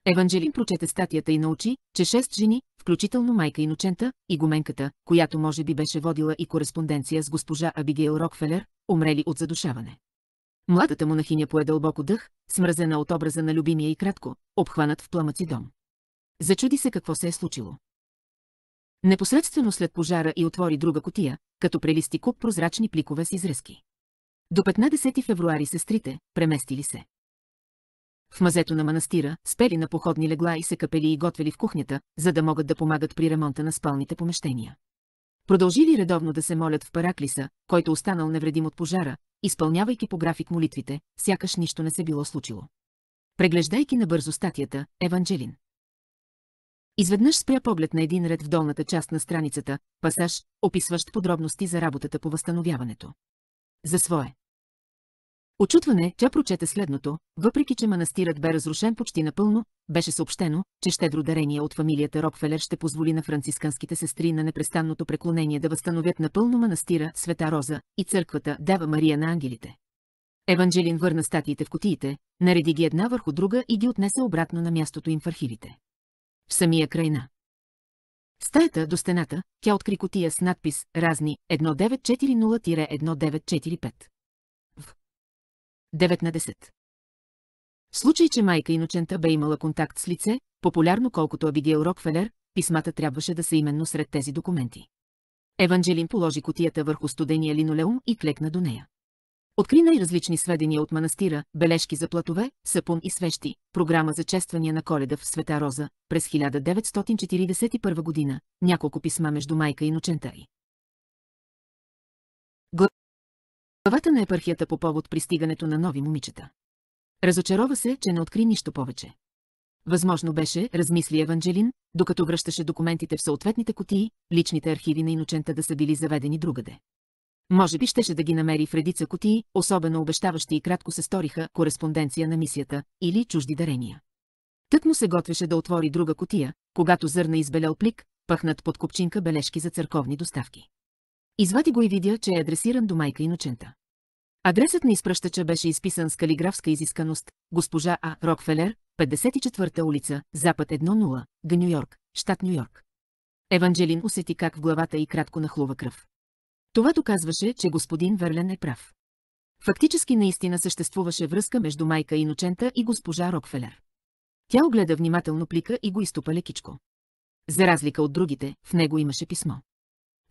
Еванжелин прочете статията и научи, че шест жени, включително майка Иночента и Гоменката, която може би беше водила и кореспонденция с госпожа Абигейл Рокфелер, умрели от задушаване. Младата монахиня пое дълбоко дъх, смразена от образа на любимия и кратко, обхванат в пламъци дом. Зачуди се какво се е случило. Непосредствено след пожара и отвори друга котия, като прелисти куп прозрачни пликове с изрезки. До 15 февруари сестрите преместили се. В мазето на манастира спели на походни легла и се капели и готвели в кухнята, за да могат да помагат при ремонта на спалните помещения. Продължили редовно да се молят в Параклиса, който останал невредим от пожара, изпълнявайки по график молитвите, сякаш нищо не се било случило. Преглеждайки набързо статията, Еванджелин. Изведнъж спря поглед на един ред в долната част на страницата, пасаж, описващ подробности за работата по възстановяването. За свое. Очутване, тя прочете следното, въпреки че манастирът бе разрушен почти напълно, беше съобщено, че щедро дарение от фамилията Рокфелер ще позволи на францисканските сестри на непрестанното преклонение да възстановят напълно манастира Света Роза и църквата Дева Мария на ангелите. Еванджелин върна статиите в котиите, нареди ги една върху друга и ги отнесе обратно на мястото им в архивите в самия крайна. Стаята до стената, тя откри котия с надпис «Разни 1940-1945». В 9 на 10. В случай, че майка Иночента бе имала контакт с лице, популярно колкото Абигейл Рокфелер, писмата трябваше да са именно сред тези документи. Еванжелин положи котията върху студения линолеум и клекна до нея. Откри най-различни сведения от манастира, бележки за платове, сапун и свещи, програма за чествания на коледа в Света Роза през 1941 година, няколко писма между майка и ночента й. Главата на епархията по повод пристигането на нови момичета. Разочарова се, че не откри нищо повече. Възможно беше, размисли Еванджелин, докато връщаше документите в съответните кутии, личните архиви на иночента да са били заведени другаде. Може би щеше да ги намери в редица кутии, особено обещаващи и кратко се сториха кореспонденция на мисията или чужди дарения. Тък му се готвеше да отвори друга котия, когато зърна избелял плик, пъхнат под купчинка бележки за църковни доставки. Извади го и видя, че е адресиран до майка иночента. Адресът на изпращача беше изписан с калиграфска изисканост госпожа А. Рокфелер, 54-та улица, Запад 1-0, Нью-Йорк, щат Нью-Йорк. Еванджелин усети как в главата и кратко нахлува кръв. Това доказваше, че господин Върлен е прав. Фактически наистина съществуваше връзка между майка Иночента и госпожа Рокфелер. Тя огледа внимателно плика и го изтопа лекичко. За разлика от другите, в него имаше писмо.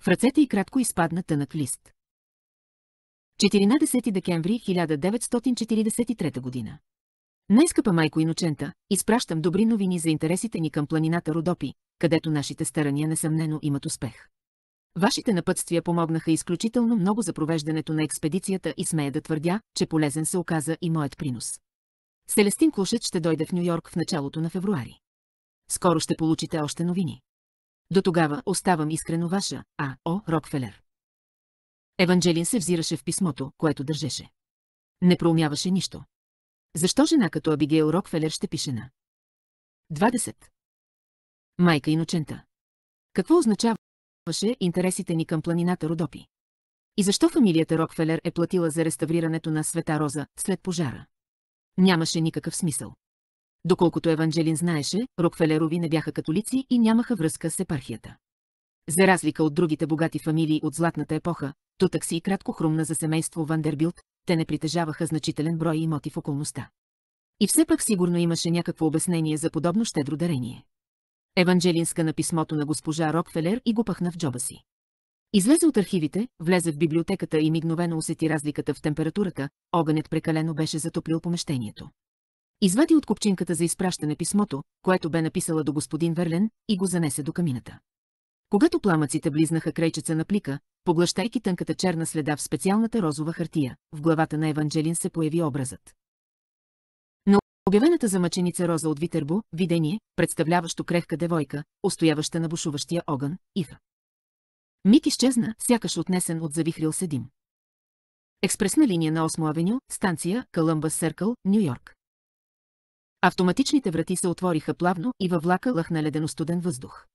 В ръцете й кратко изпадна тънък лист. 14 декември 1943 година. Най-скъпа майко Иночента, изпращам добри новини за интересите ни към планината Родопи, където нашите старания несъмнено имат успех. Вашите напътствия помогнаха изключително много за провеждането на експедицията и смея да твърдя, че полезен се оказа и моят принос. Селестин Клушет ще дойде в Нью-Йорк в началото на февруари. Скоро ще получите още новини. До тогава оставам искрено ваша, А. О. Рокфелер. Еванджелин се взираше в писмото, което държеше. Не проумяваше нищо. Защо жена като Абигейл Рокфелер ще пише на? 20. Майка иночента. Какво означава? обединяваше интересите ни към планината Родопи. И защо фамилията Рокфелер е платила за реставрирането на Света Роза след пожара? Нямаше никакъв смисъл. Доколкото Еванджелин знаеше, Рокфелерови не бяха католици и нямаха връзка с епархията. За разлика от другите богати фамилии от златната епоха, то такси и кратко хрумна за семейство Вандербилт, те не притежаваха значителен брой имоти в околността. И все пак сигурно имаше някакво обяснение за подобно щедро дарение. Евангелинска на писмото на госпожа Рокфелер и го пъхна в джоба си. Излезе от архивите, влезе в библиотеката и мигновено усети разликата в температурата, огънят прекалено беше затоплил помещението. Извади от купчинката за изпращане писмото, което бе написала до господин Верлен, и го занесе до камината. Когато пламъците близнаха крайчеца на плика, поглъщайки тънката черна следа в специалната розова хартия, в главата на Еванджелин се появи образът. Обявената за мъченица Роза от Витърбо, видение, представляващо крехка девойка, устояваща на бушуващия огън, Иха. Мик изчезна, сякаш отнесен от завихрил седим. Експресна линия на 8 авеню, станция Каламба Съркъл, Нью Йорк. Автоматичните врати се отвориха плавно и във влака лъхна ледено студен въздух.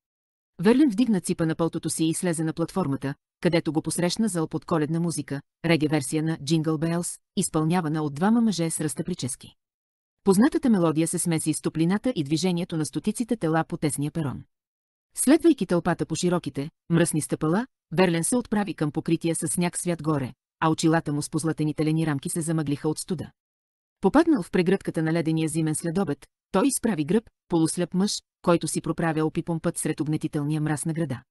Верлин вдигна ципа на пълтото си и слезе на платформата, където го посрещна зал под коледна музика, реге версия на Джингъл Белс, изпълнявана от двама мъже с ръста прически. Познатата мелодия се смеси с топлината и движението на стотиците тела по тесния перон. Следвайки тълпата по широките, мръсни стъпала, Берлен се отправи към покрития с сняг свят горе, а очилата му с позлатените лени рамки се замъглиха от студа. Попаднал в прегръдката на ледения зимен следобед, той изправи гръб, полуслеп мъж, който си проправя опипом път сред огнетителния мраз на града.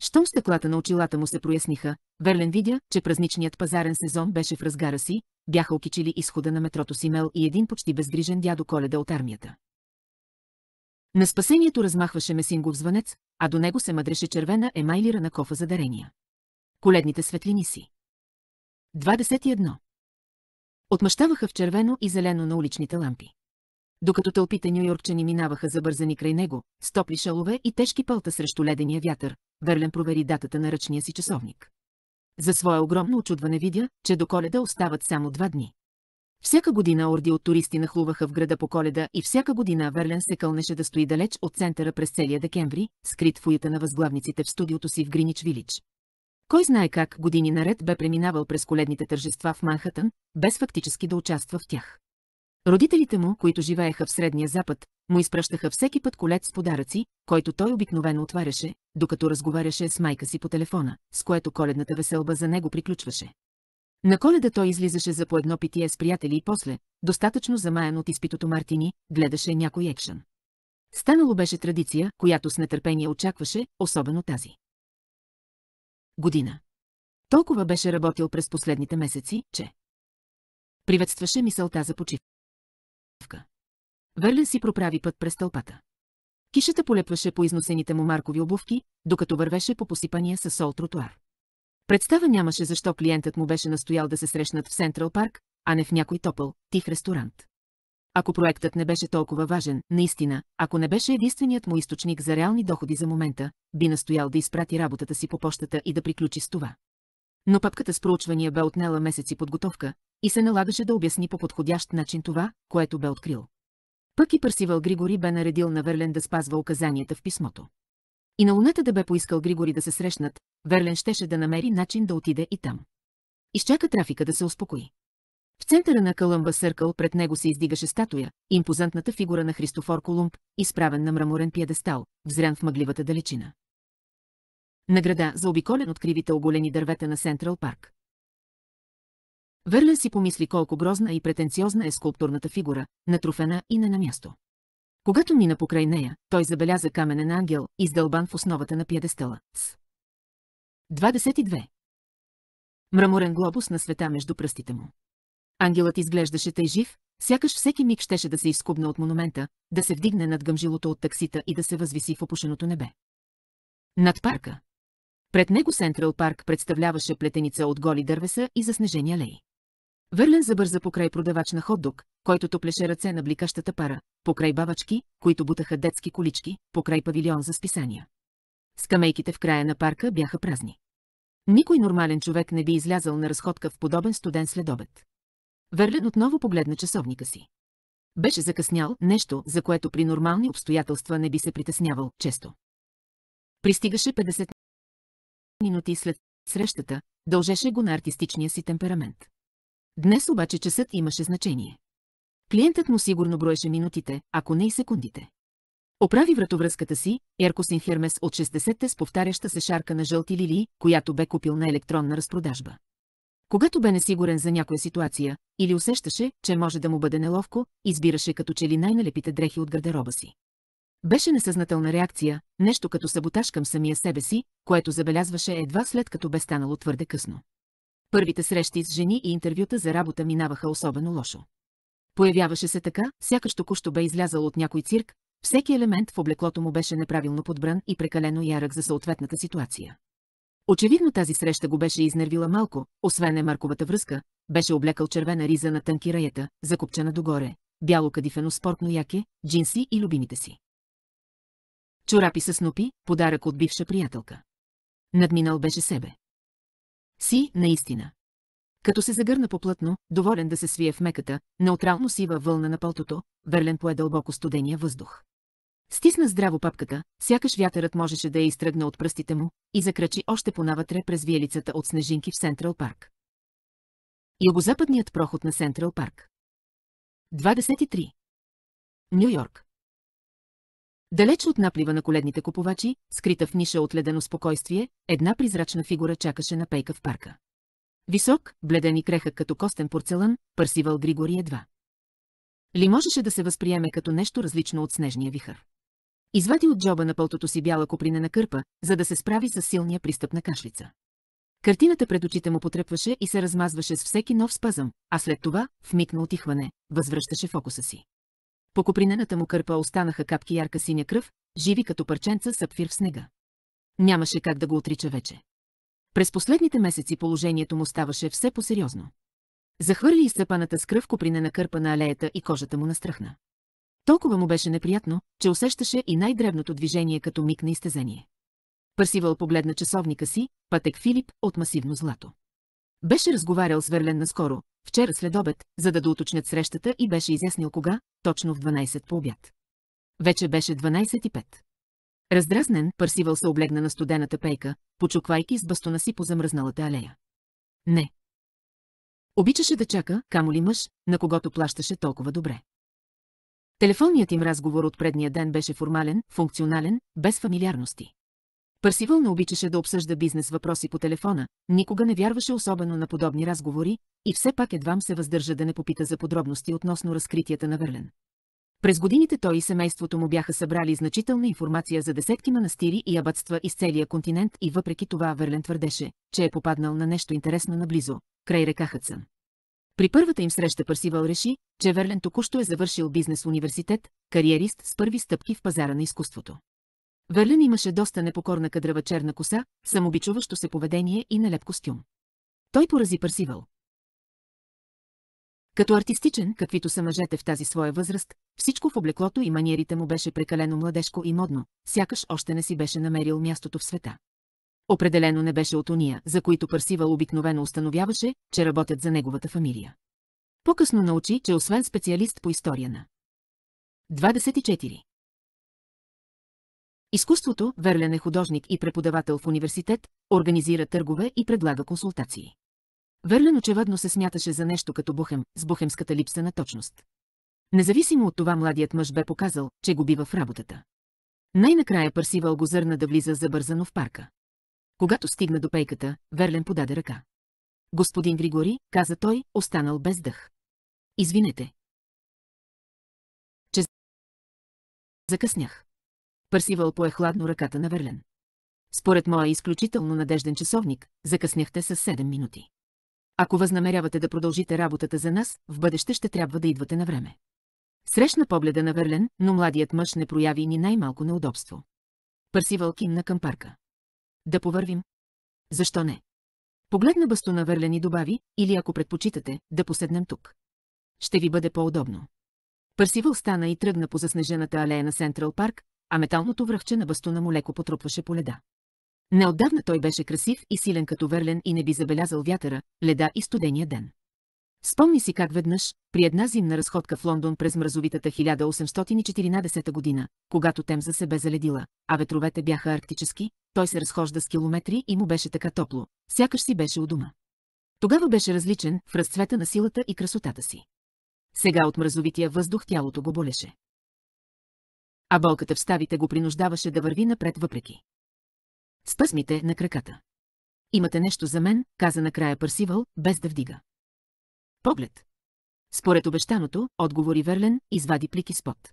Щом стъклата на очилата му се проясниха, Верлен видя, че празничният пазарен сезон беше в разгара си, бяха окичили изхода на метрото си Мел и един почти безгрижен дядо Коледа от армията. На спасението размахваше месингов звънец, а до него се мъдреше червена емайлирана кофа за дарения. Коледните светлини си. 21. Отмъщаваха в червено и зелено на уличните лампи докато тълпите нюйоркчани минаваха забързани край него, с топли шалове и тежки пълта срещу ледения вятър, Верлен провери датата на ръчния си часовник. За свое огромно очудване видя, че до коледа остават само два дни. Всяка година орди от туристи нахлуваха в града по коледа и всяка година Верлен се кълнеше да стои далеч от центъра през целия декември, скрит в уята на възглавниците в студиото си в Гринич Вилич. Кой знае как години наред бе преминавал през коледните тържества в Манхатън, без фактически да участва в тях. Родителите му, които живееха в Средния Запад, му изпращаха всеки път колет с подаръци, който той обикновено отваряше, докато разговаряше с майка си по телефона, с което коледната веселба за него приключваше. На коледа той излизаше за по едно питие с приятели и после, достатъчно замаян от изпитото Мартини, гледаше някой екшън. Станало беше традиция, която с нетърпение очакваше, особено тази. Година. Толкова беше работил през последните месеци, че приветстваше мисълта за почивка. Верлен си проправи път през тълпата. Кишата полепваше по износените му маркови обувки, докато вървеше по посипания със сол тротуар. Представа нямаше защо клиентът му беше настоял да се срещнат в Сентрал парк, а не в някой топъл, тих ресторант. Ако проектът не беше толкова важен, наистина, ако не беше единственият му източник за реални доходи за момента, би настоял да изпрати работата си по почтата и да приключи с това. Но папката с проучвания бе отнела месеци подготовка и се налагаше да обясни по подходящ начин това, което бе открил. Пък и Парсивал Григори бе наредил на Верлен да спазва указанията в писмото. И на луната да бе поискал Григори да се срещнат, Верлен щеше да намери начин да отиде и там. Изчака трафика да се успокои. В центъра на Калъмба Съркъл пред него се издигаше статуя, импозантната фигура на Христофор Колумб, изправен на мраморен пиедестал, взрян в мъгливата далечина. Награда заобиколен от кривите оголени дървета на Сентрал парк. Верлен си помисли колко грозна и претенциозна е скулптурната фигура, натруфена и не на място. Когато мина покрай нея, той забеляза каменен ангел, издълбан в основата на пиедестела. 22. Мраморен глобус на света между пръстите му. Ангелът изглеждаше тъй жив, сякаш всеки миг щеше да се изкубне от монумента, да се вдигне над гъмжилото от таксита и да се възвиси в опушеното небе. Над парка. Пред него Сентрал парк представляваше плетеница от голи дървеса и заснежени алеи. Върлен забърза покрай продавач на ходдок, който топлеше ръце на бликащата пара, покрай бабачки, които бутаха детски колички, покрай павилион за списания. Скамейките в края на парка бяха празни. Никой нормален човек не би излязал на разходка в подобен студен следобед. Върлен отново погледна часовника си. Беше закъснял нещо, за което при нормални обстоятелства не би се притеснявал често. Пристигаше 50 минути след срещата, дължеше го на артистичния си темперамент. Днес обаче часът имаше значение. Клиентът му сигурно броеше минутите, ако не и секундите. Оправи вратовръзката си, Еркосин Хермес от 60-те с повтаряща се шарка на жълти лилии, която бе купил на електронна разпродажба. Когато бе несигурен за някоя ситуация, или усещаше, че може да му бъде неловко, избираше като че ли най-налепите дрехи от гардероба си. Беше несъзнателна реакция, нещо като саботаж към самия себе си, което забелязваше едва след като бе станало твърде късно. Първите срещи с жени и интервюта за работа минаваха особено лошо. Появяваше се така, сякаш току-що бе излязал от някой цирк, всеки елемент в облеклото му беше неправилно подбран и прекалено ярък за съответната ситуация. Очевидно тази среща го беше изнервила малко, освен е Марковата връзка, беше облекал червена риза на тънки раята, закупчена догоре, бяло кадифено спортно яке, джинси и любимите си. Чорапи с нопи, подарък от бивша приятелка. Надминал беше себе. Си, наистина. Като се загърна поплътно, доволен да се свие в меката, неутрално сива вълна на пълтото, Верлен пое дълбоко студения въздух. Стисна здраво папката, сякаш вятърът можеше да я изтръгна от пръстите му и закрачи още понавътре през виелицата от снежинки в Сентрал парк. Югозападният проход на Сентрал парк. 23. Нью Йорк. Далеч от наплива на коледните купувачи, скрита в ниша от ледено спокойствие, една призрачна фигура чакаше на пейка в парка. Висок, бледен и крехък като костен порцелан, Парсивал Григори едва. Ли можеше да се възприеме като нещо различно от снежния вихър. Извади от джоба на пълтото си бяла копринена кърпа, за да се справи с силния пристъп на кашлица. Картината пред очите му потрепваше и се размазваше с всеки нов спазъм, а след това, в миг на отихване, възвръщаше фокуса си. По копринената му кърпа останаха капки ярка синя кръв, живи като парченца сапфир в снега. Нямаше как да го отрича вече. През последните месеци положението му ставаше все по-сериозно. Захвърли изцепаната с кръв копринена кърпа на алеята и кожата му настръхна. Толкова му беше неприятно, че усещаше и най-древното движение като миг на изтезение. Пърсивал погледна часовника си, пътек Филип от масивно злато. Беше разговарял с Верлен наскоро, вчера след обед, за да доуточнят срещата и беше изяснил кога, точно в 12 по обяд. Вече беше 5. Раздразнен, Парсивал се облегна на студената пейка, почуквайки с бастона си по замръзналата алея. Не. Обичаше да чака, камо ли мъж, на когото плащаше толкова добре. Телефонният им разговор от предния ден беше формален, функционален, без фамилиарности. Парсивъл не обичаше да обсъжда бизнес въпроси по телефона, никога не вярваше особено на подобни разговори и все пак едвам се въздържа да не попита за подробности относно разкритията на Върлен. През годините той и семейството му бяха събрали значителна информация за десетки манастири и абътства из целия континент и въпреки това Върлен твърдеше, че е попаднал на нещо интересно наблизо, край река Хътсън. При първата им среща Парсивал реши, че Верлен току-що е завършил бизнес университет, кариерист с първи стъпки в пазара на изкуството. Върлен имаше доста непокорна кадрава черна коса, самобичуващо се поведение и нелеп костюм. Той порази Парсивал. Като артистичен, каквито са мъжете в тази своя възраст, всичко в облеклото и маниерите му беше прекалено младежко и модно, сякаш още не си беше намерил мястото в света. Определено не беше от уния, за които Парсивал обикновено установяваше, че работят за неговата фамилия. По-късно научи, че освен специалист по история на 24. Изкуството, Верлен е художник и преподавател в университет, организира търгове и предлага консултации. Верлен очевидно се смяташе за нещо като бухем, с бухемската липса на точност. Независимо от това младият мъж бе показал, че го бива в работата. Най-накрая Парсивал го зърна да влиза забързано в парка. Когато стигна до пейката, Верлен подаде ръка. Господин Григори, каза той, останал без дъх. Извинете. Че закъснях. Пърсивал пое хладно ръката на Верлен. Според моя изключително надежден часовник, закъсняхте с 7 минути. Ако възнамерявате да продължите работата за нас, в бъдеще ще трябва да идвате на време. Срещна погледа на Верлен, но младият мъж не прояви ни най-малко неудобство. Пърсивал кимна към парка. Да повървим. Защо не? Погледна на Верлен и добави, или ако предпочитате, да поседнем тук. Ще ви бъде по-удобно. Пърсивал стана и тръгна по заснежената алея на Сентрал парк, а металното връхче на бастуна му леко потрупваше по леда. Неотдавна той беше красив и силен като верлен и не би забелязал вятъра, леда и студения ден. Спомни си как веднъж, при една зимна разходка в Лондон през мразовитата 1814 година, когато Темза се бе заледила, а ветровете бяха арктически, той се разхожда с километри и му беше така топло, сякаш си беше у дома. Тогава беше различен в разцвета на силата и красотата си. Сега от мразовития въздух тялото го болеше а болката в ставите го принуждаваше да върви напред въпреки. Спъсмите на краката. Имате нещо за мен, каза накрая Парсивал, без да вдига. Поглед. Според обещаното, отговори Верлен, извади плики спот.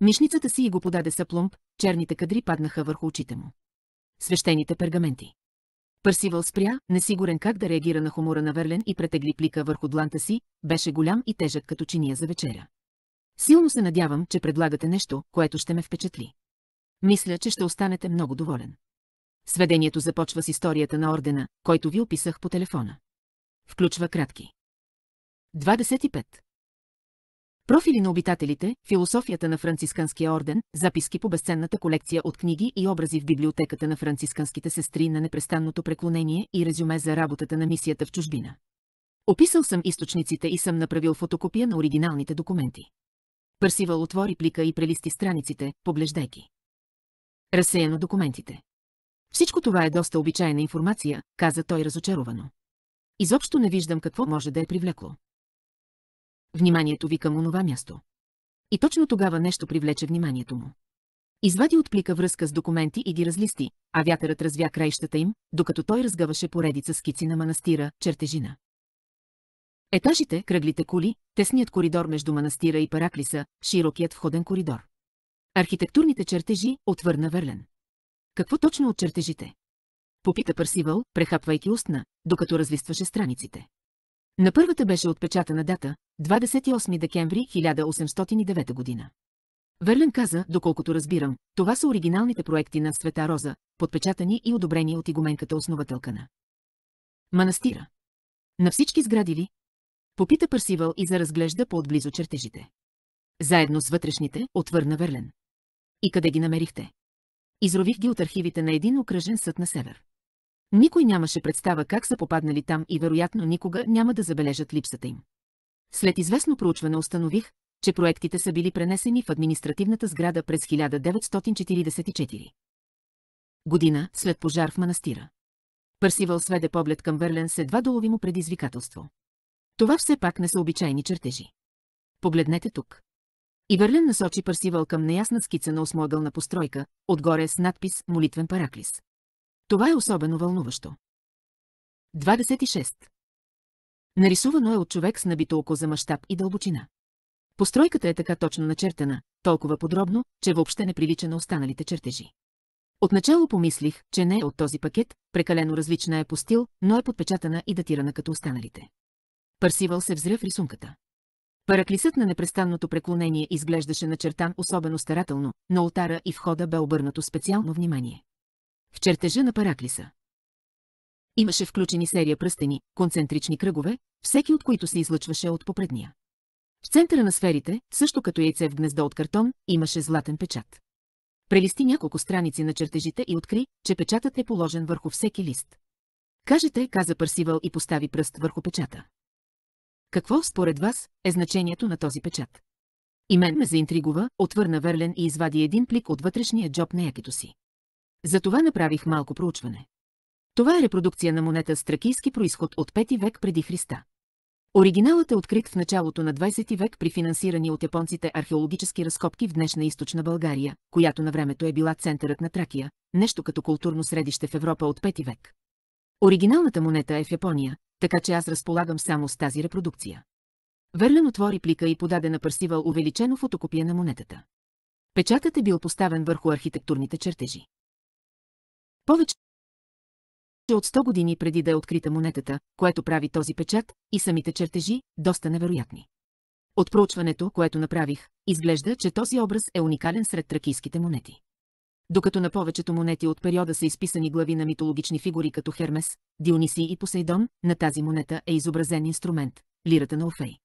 Мишницата си и го подаде сапломб, черните кадри паднаха върху очите му. Свещените пергаменти. Парсивал спря, несигурен как да реагира на хумора на Верлен и претегли плика върху дланта си, беше голям и тежък като чиния за вечеря. Силно се надявам, че предлагате нещо, което ще ме впечатли. Мисля, че ще останете много доволен. Сведението започва с историята на ордена, който ви описах по телефона. Включва кратки. 25. Профили на обитателите, философията на Францисканския орден, записки по безценната колекция от книги и образи в библиотеката на францисканските сестри на непрестанното преклонение и резюме за работата на мисията в чужбина. Описал съм източниците и съм направил фотокопия на оригиналните документи. Пърсивал отвори плика и прелисти страниците, поблеждайки. Разсеяно документите. Всичко това е доста обичайна информация, каза той разочаровано. Изобщо не виждам какво може да е привлекло. Вниманието ви към онова място. И точно тогава нещо привлече вниманието му. Извади от плика връзка с документи и ги разлисти, а вятърът развя краищата им, докато той разгъваше поредица скици на манастира, чертежина. Етажите, кръглите кули, тесният коридор между манастира и Параклиса, широкият входен коридор. Архитектурните чертежи отвърна Верлен. Какво точно от чертежите? Попита Парсивал, прехапвайки устна, докато развистваше страниците. На първата беше отпечатана дата 28 декември 1809 година. Верлен каза, доколкото разбирам, това са оригиналните проекти на Света Роза, подпечатани и одобрени от игуменката основателка на манастира. На всички сгради ли, Попита Парсивал и заразглежда по-отблизо чертежите. Заедно с вътрешните, отвърна Верлен. И къде ги намерихте? Изрових ги от архивите на един окръжен съд на север. Никой нямаше представа как са попаднали там и вероятно никога няма да забележат липсата им. След известно проучване установих, че проектите са били пренесени в административната сграда през 1944 година след пожар в манастира. Пърсивал сведе поглед към Верлен с едва долови му предизвикателство. Това все пак не са обичайни чертежи. Погледнете тук. И Верлен насочи Парсивал към неясна скица на осмоъгълна постройка, отгоре с надпис «Молитвен параклис». Това е особено вълнуващо. 26. Нарисувано е от човек с набито око за мащаб и дълбочина. Постройката е така точно начертана, толкова подробно, че въобще не прилича на останалите чертежи. Отначало помислих, че не е от този пакет, прекалено различна е по стил, но е подпечатана и датирана като останалите. Парсивал се взря в рисунката. Параклисът на непрестанното преклонение изглеждаше начертан особено старателно, но ултара и входа бе обърнато специално внимание. В чертежа на параклиса. Имаше включени серия пръстени, концентрични кръгове, всеки от които се излъчваше от попредния. В центъра на сферите, също като яйце в гнездо от картон, имаше златен печат. Прелисти няколко страници на чертежите и откри, че печатът е положен върху всеки лист. Кажете, каза Парсивал и постави пръст върху печата. Какво, според вас, е значението на този печат? И мен ме заинтригува, отвърна Верлен и извади един плик от вътрешния джоб на якето си. Затова направих малко проучване. Това е репродукция на монета с тракийски происход от 5 век преди Христа. Оригиналът е открит в началото на 20 век при финансирани от японците археологически разкопки в днешна източна България, която на времето е била центърът на Тракия, нещо като културно средище в Европа от 5 век. Оригиналната монета е в Япония, така че аз разполагам само с тази репродукция. Верлен отвори плика и подаде на Парсивал увеличено фотокопия на монетата. Печатът е бил поставен върху архитектурните чертежи. Повече от 100 години преди да е открита монетата, което прави този печат, и самите чертежи, доста невероятни. От проучването, което направих, изглежда, че този образ е уникален сред тракийските монети докато на повечето монети от периода са изписани глави на митологични фигури като Хермес, Диониси и Посейдон, на тази монета е изобразен инструмент – лирата на Офей.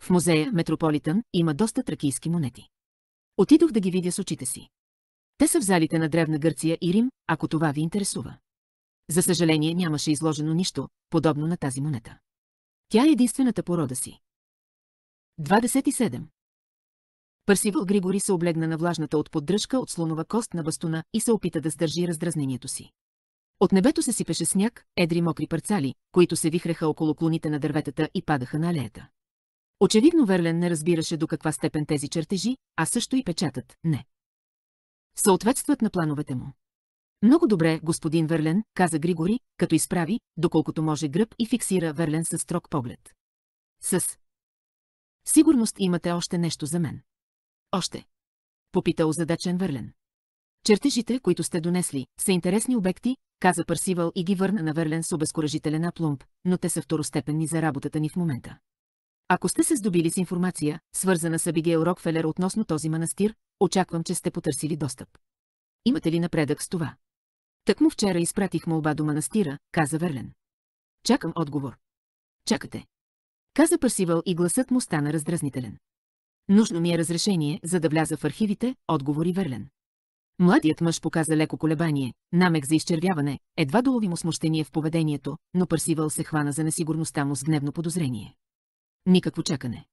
В музея Метрополитън има доста тракийски монети. Отидох да ги видя с очите си. Те са в залите на Древна Гърция и Рим, ако това ви интересува. За съжаление нямаше изложено нищо, подобно на тази монета. Тя е единствената порода си. 27. Парсивал Григори се облегна на влажната от поддръжка от слонова кост на бастуна и се опита да сдържи раздразнението си. От небето се сипеше сняг, едри мокри парцали, които се вихреха около клоните на дърветата и падаха на алеята. Очевидно Верлен не разбираше до каква степен тези чертежи, а също и печатът, не. Съответстват на плановете му. Много добре, господин Верлен, каза Григори, като изправи, доколкото може гръб и фиксира Верлен със строг поглед. С. Сигурност имате още нещо за мен още? Попита озадачен Върлен. Чертежите, които сте донесли, са интересни обекти, каза Парсивал и ги върна на Верлен с обезкуражителен апломб, но те са второстепенни за работата ни в момента. Ако сте се здобили с информация, свързана с Абигейл Рокфелер относно този манастир, очаквам, че сте потърсили достъп. Имате ли напредък с това? Так му вчера изпратих молба до манастира, каза Верлен. Чакам отговор. Чакате. Каза Парсивал и гласът му стана раздразнителен. Нужно ми е разрешение, за да вляза в архивите, отговори Верлен. Младият мъж показа леко колебание, намек за изчервяване, едва доловимо смущение в поведението, но Парсивал се хвана за несигурността му с гневно подозрение. Никакво чакане.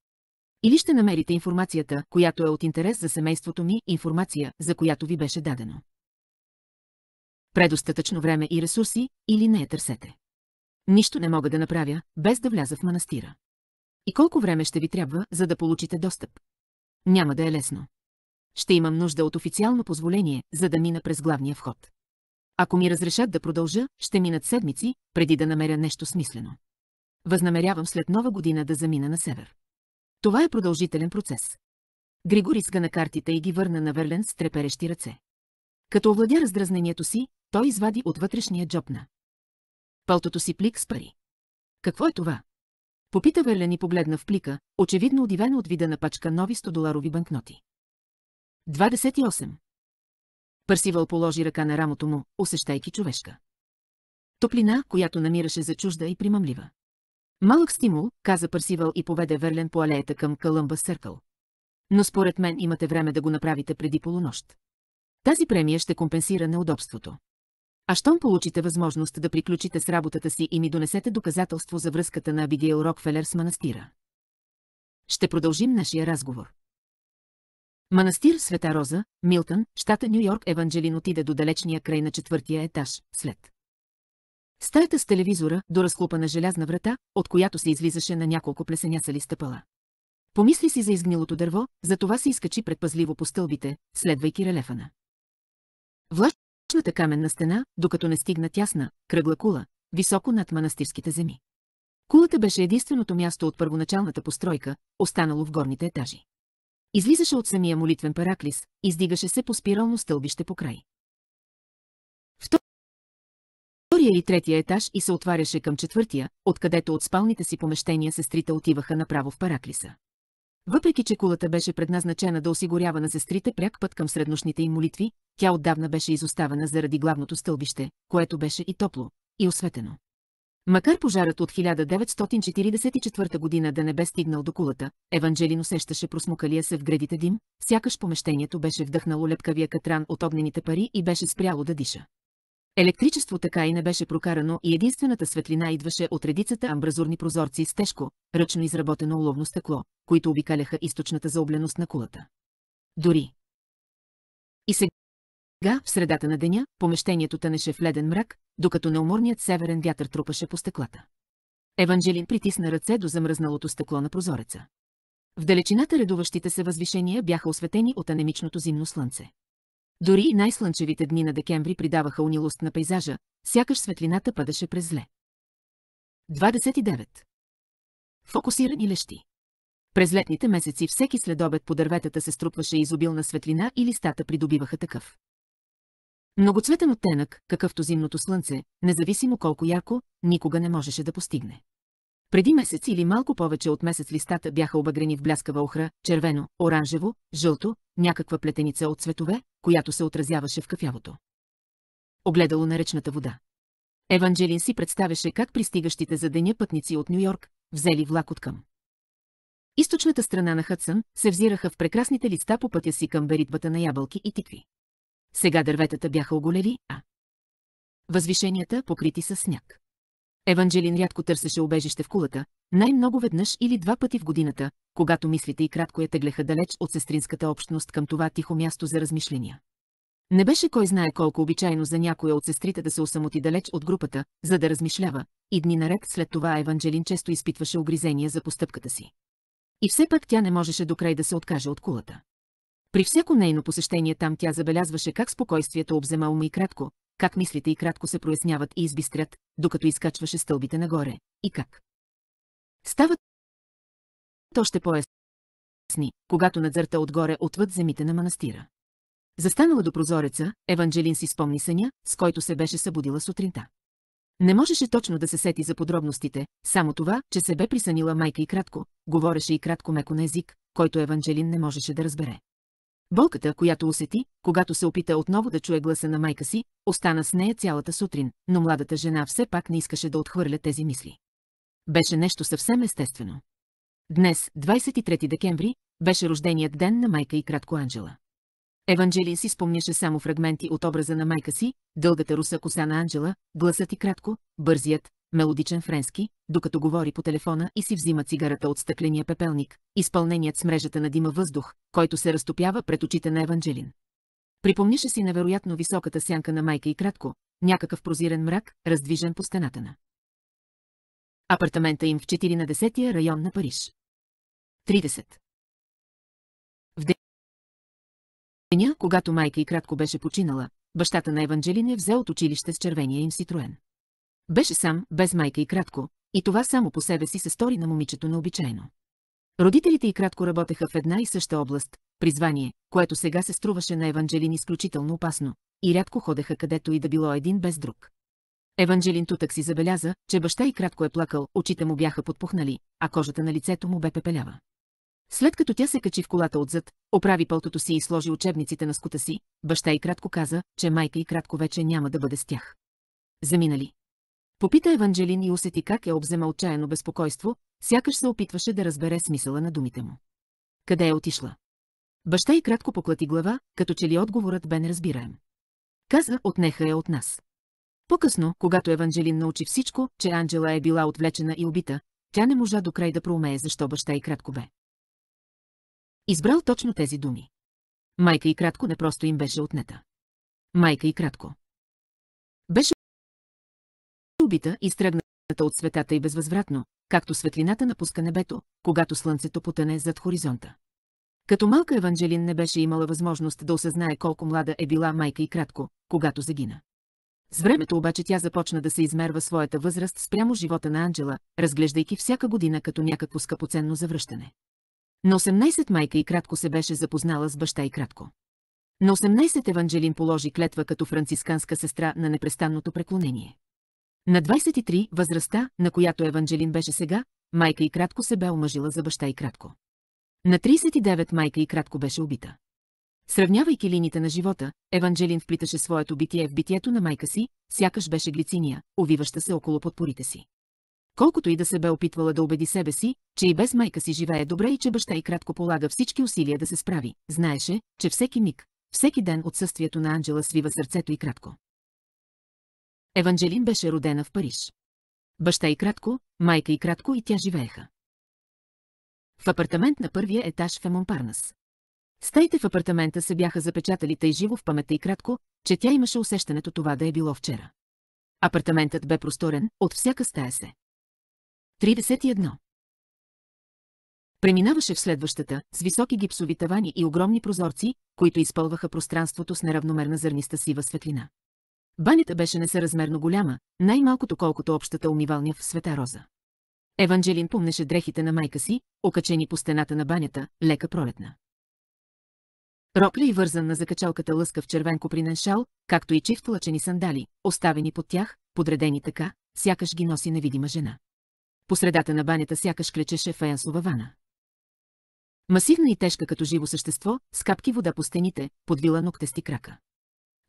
Или ще намерите информацията, която е от интерес за семейството ми, информация, за която ви беше дадено. Предостатъчно време и ресурси, или не е, търсете. Нищо не мога да направя, без да вляза в манастира. И колко време ще ви трябва, за да получите достъп? Няма да е лесно. Ще имам нужда от официално позволение, за да мина през главния вход. Ако ми разрешат да продължа, ще минат седмици, преди да намеря нещо смислено. Възнамерявам след нова година да замина на север. Това е продължителен процес. Григор изга на картите и ги върна на Верлен с треперещи ръце. Като овладя раздразнението си, той извади от вътрешния джоб на палтото си плик с пари. Какво е това, Попита Верлен и погледна в плика, очевидно удивена от вида на пачка нови 100-доларови банкноти. 28. Пърсивал положи ръка на рамото му, усещайки човешка. Топлина, която намираше за чужда и примамлива. Малък стимул, каза Пърсивал и поведе Верлен по алеята към Калъмба Съркъл. Но според мен имате време да го направите преди полунощ. Тази премия ще компенсира неудобството. А щом получите възможност да приключите с работата си и ми донесете доказателство за връзката на Абигейл Рокфелер с манастира. Ще продължим нашия разговор. Манастир Света Роза, Милтън, щата Нью Йорк Еванджелин отиде до далечния край на четвъртия етаж, след. Стаята с телевизора, до разклупана желязна врата, от която се излизаше на няколко плесенясали стъпала. Помисли си за изгнилото дърво, затова се изкачи предпазливо по стълбите, следвайки релефа Влаш Влад Мощната каменна стена, докато не стигна тясна, кръгла кула, високо над манастирските земи. Кулата беше единственото място от първоначалната постройка, останало в горните етажи. Излизаше от самия молитвен параклис, издигаше се по спирално стълбище по край. Втория и третия етаж и се отваряше към четвъртия, откъдето от спалните си помещения сестрите отиваха направо в параклиса. Въпреки, че кулата беше предназначена да осигурява на сестрите пряк път към среднощните им молитви, тя отдавна беше изоставена заради главното стълбище, което беше и топло, и осветено. Макар пожарът от 1944 година да не бе стигнал до кулата, Еванжелин усещаше просмукалия се в гредите дим, сякаш помещението беше вдъхнало лепкавия катран от огнените пари и беше спряло да диша. Електричество така и не беше прокарано и единствената светлина идваше от редицата амбразурни прозорци с тежко, ръчно изработено уловно стъкло, които обикаляха източната заобленост на кулата. Дори. И сега, в средата на деня, помещението тънеше в леден мрак, докато неуморният северен вятър трупаше по стъклата. Еванджелин притисна ръце до замръзналото стъкло на прозореца. В далечината редуващите се възвишения бяха осветени от анемичното зимно слънце. Дори и най-слънчевите дни на декември придаваха унилост на пейзажа, сякаш светлината падаше през зле. 29. Фокусирани лещи. През летните месеци всеки следобед по дърветата се струпваше изобилна светлина и листата придобиваха такъв. Многоцветен оттенък, какъвто зимното слънце, независимо колко ярко, никога не можеше да постигне. Преди месец или малко повече от месец листата бяха обагрени в бляскава охра, червено, оранжево, жълто, някаква плетеница от цветове, която се отразяваше в кафявото. Огледало на речната вода. Еванджелин си представяше как пристигащите за деня пътници от Нью-Йорк взели влак от към. Източната страна на Хътсън се взираха в прекрасните листа по пътя си към беритбата на ябълки и тикви. Сега дърветата бяха оголели, а възвишенията покрити с сняг. Еванджелин рядко търсеше убежище в кулата, най-много веднъж или два пъти в годината, когато мислите и кратко я теглеха далеч от сестринската общност към това тихо място за размишления. Не беше кой знае колко обичайно за някоя от сестрите да се осамоти далеч от групата, за да размишлява, и дни наред след това Еванджелин често изпитваше огризения за постъпката си. И все пак тя не можеше до край да се откаже от кулата. При всяко нейно посещение там тя забелязваше как спокойствието обзема ума и кратко, как мислите и кратко се проясняват и избистрят, докато изкачваше стълбите нагоре, и как. Стават то ще поясни, когато надзърта отгоре отвъд земите на манастира. Застанала до прозореца, Еванджелин си спомни съня, с който се беше събудила сутринта. Не можеше точно да се сети за подробностите, само това, че се бе присънила майка и кратко, говореше и кратко меко на език, който Еванджелин не можеше да разбере. Болката, която усети, когато се опита отново да чуе гласа на майка си, остана с нея цялата сутрин, но младата жена все пак не искаше да отхвърля тези мисли. Беше нещо съвсем естествено. Днес, 23 декември, беше рожденият ден на майка и кратко Анджела. Еванджелия си спомняше само фрагменти от образа на майка си, дългата руса коса на Анджела, гласът и кратко, бързият, мелодичен френски, докато говори по телефона и си взима цигарата от стъкления пепелник, изпълненият с мрежата на дима въздух, който се разтопява пред очите на Еванджелин. Припомнише си невероятно високата сянка на майка и кратко, някакъв прозирен мрак, раздвижен по стената на. Апартамента им в 4 на 10 район на Париж. 30. В деня, когато майка и кратко беше починала, бащата на Еванджелин е взел от училище с червения им Ситроен. Беше сам, без майка и кратко, и това само по себе си се стори на момичето необичайно. Родителите и кратко работеха в една и съща област, призвание, което сега се струваше на Еванджелин изключително опасно, и рядко ходеха където и да било един без друг. Еванджелин тутък си забеляза, че баща и кратко е плакал, очите му бяха подпухнали, а кожата на лицето му бе пепелява. След като тя се качи в колата отзад, оправи пълтото си и сложи учебниците на скута си, баща и кратко каза, че майка и кратко вече няма да бъде с тях. Заминали. Попита Еванжелин и усети как е обзема отчаяно безпокойство, сякаш се опитваше да разбере смисъла на думите му. Къде е отишла? Баща й кратко поклати глава, като че ли отговорът бе неразбираем. Каза, отнеха я от нас. По-късно, когато Еванджелин научи всичко, че Анджела е била отвлечена и убита, тя не можа до край да проумее защо баща й кратко бе. Избрал точно тези думи. Майка и кратко не просто им беше отнета. Майка и кратко. Беше убита, изтръгната от светата и безвъзвратно, както светлината напуска небето, когато слънцето потъне зад хоризонта. Като малка Еванджелин не беше имала възможност да осъзнае колко млада е била майка и кратко, когато загина. С времето обаче тя започна да се измерва своята възраст спрямо живота на Анджела, разглеждайки всяка година като някакво скъпоценно завръщане. На 18 майка и кратко се беше запознала с баща и кратко. На 18 Еванджелин положи клетва като францисканска сестра на непрестанното преклонение. На 23, възрастта, на която Еванджелин беше сега, майка и кратко се бе омъжила за баща и кратко. На 39 майка и кратко беше убита. Сравнявайки лините на живота, Еванджелин вплиташе своето битие в битието на майка си, сякаш беше глициния, увиваща се около подпорите си. Колкото и да се бе опитвала да убеди себе си, че и без майка си живее добре и че баща и кратко полага всички усилия да се справи, знаеше, че всеки миг, всеки ден отсъствието на Анджела свива сърцето и кратко. Еванджелин беше родена в Париж. Баща и кратко, майка и кратко и тя живееха. В апартамент на първия етаж в Емонпарнас. Стаите в апартамента се бяха запечатали тъй живо в паметта и кратко, че тя имаше усещането това да е било вчера. Апартаментът бе просторен, от всяка стая се. 31. Преминаваше в следващата, с високи гипсови тавани и огромни прозорци, които изпълваха пространството с неравномерна зърниста сива светлина. Банята беше несъразмерно голяма, най-малкото колкото общата умивалня в света роза. Еванджелин помнеше дрехите на майка си, окачени по стената на банята, лека пролетна. Рокля и вързан на закачалката лъскав червен копринен шал, както и чифт лъчени сандали, оставени под тях, подредени така, сякаш ги носи невидима жена. По средата на банята сякаш клечеше фаянсова вана. Масивна и тежка като живо същество, с капки вода по стените, подвила ногтести крака.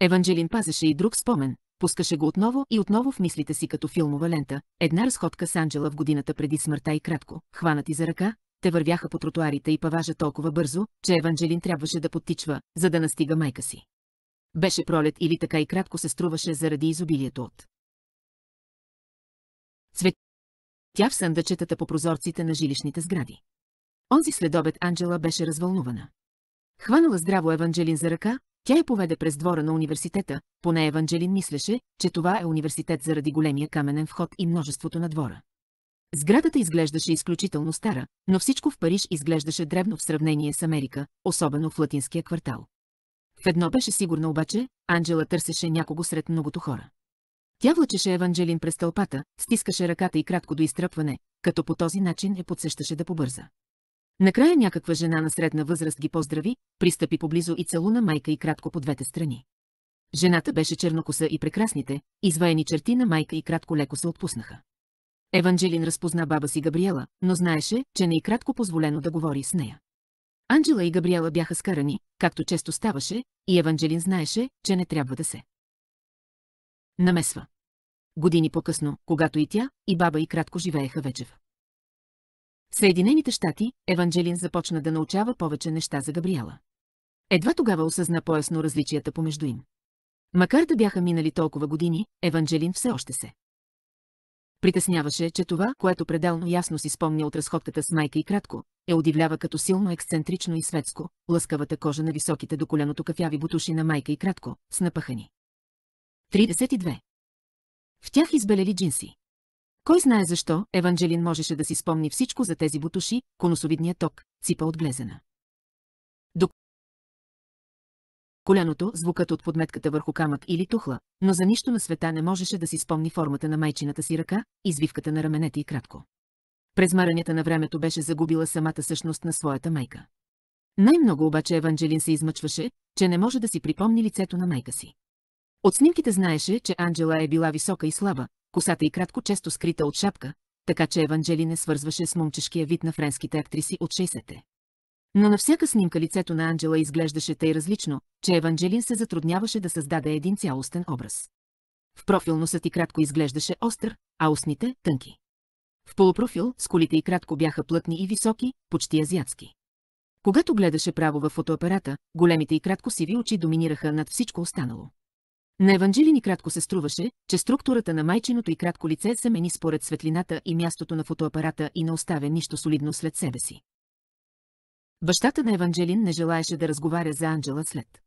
Еванджелин пазеше и друг спомен, пускаше го отново и отново в мислите си като филмова лента, една разходка с Анджела в годината преди смъртта и кратко, хванати за ръка, те вървяха по тротуарите и паважа толкова бързо, че Еванджелин трябваше да подтичва, за да настига майка си. Беше пролет или така и кратко се струваше заради изобилието от. Цвет. Тя в съндъчетата по прозорците на жилищните сгради. Онзи следобед Анджела беше развълнувана. Хванала здраво Еванджелин за ръка, тя я поведе през двора на университета, поне Еванджелин мислеше, че това е университет заради големия каменен вход и множеството на двора. Сградата изглеждаше изключително стара, но всичко в Париж изглеждаше древно в сравнение с Америка, особено в латинския квартал. В едно беше сигурна обаче, Анджела търсеше някого сред многото хора. Тя влачеше Еванджелин през тълпата, стискаше ръката и кратко до изтръпване, като по този начин я подсещаше да побърза. Накрая някаква жена на средна възраст ги поздрави, пристъпи поблизо и целуна майка и кратко по двете страни. Жената беше чернокоса и прекрасните, изваени черти на майка и кратко леко се отпуснаха. Еванжелин разпозна баба си Габриела, но знаеше, че не и е кратко позволено да говори с нея. Анджела и Габриела бяха скарани, както често ставаше, и Еванджелин знаеше, че не трябва да се. Намесва. Години по-късно, когато и тя, и баба и кратко живееха вече в в Съединените щати Еванджелин започна да научава повече неща за Габриела. Едва тогава осъзна поясно различията помежду им. Макар да бяха минали толкова години, Еванджелин все още се. Притесняваше, че това, което пределно ясно си спомня от разходката с майка и кратко, е удивлява като силно ексцентрично и светско, лъскавата кожа на високите до коляното кафяви бутуши на майка и кратко, с напъхани. 32. В тях избелели джинси. Кой знае защо, Еванджелин можеше да си спомни всичко за тези бутуши, конусовидния ток, ципа от глезена. До коляното, звукът от подметката върху камък или тухла, но за нищо на света не можеше да си спомни формата на майчината си ръка, извивката на раменете и кратко. През маранята на времето беше загубила самата същност на своята майка. Най-много обаче Еванджелин се измъчваше, че не може да си припомни лицето на майка си. От снимките знаеше, че Анджела е била висока и слаба, косата и кратко често скрита от шапка, така че Еванджели не свързваше с момчешкия вид на френските актриси от 60-те. Но на всяка снимка лицето на Анджела изглеждаше тъй различно, че Еванджелин се затрудняваше да създаде един цялостен образ. В профил носът и кратко изглеждаше остър, а устните – тънки. В полупрофил скулите и кратко бяха плътни и високи, почти азиатски. Когато гледаше право във фотоапарата, големите и кратко сиви очи доминираха над всичко останало. На Еванджелини кратко се струваше, че структурата на майчиното и кратко лице се мени според светлината и мястото на фотоапарата и не оставя нищо солидно след себе си. Бащата на Еванджелин не желаеше да разговаря за Анджела след.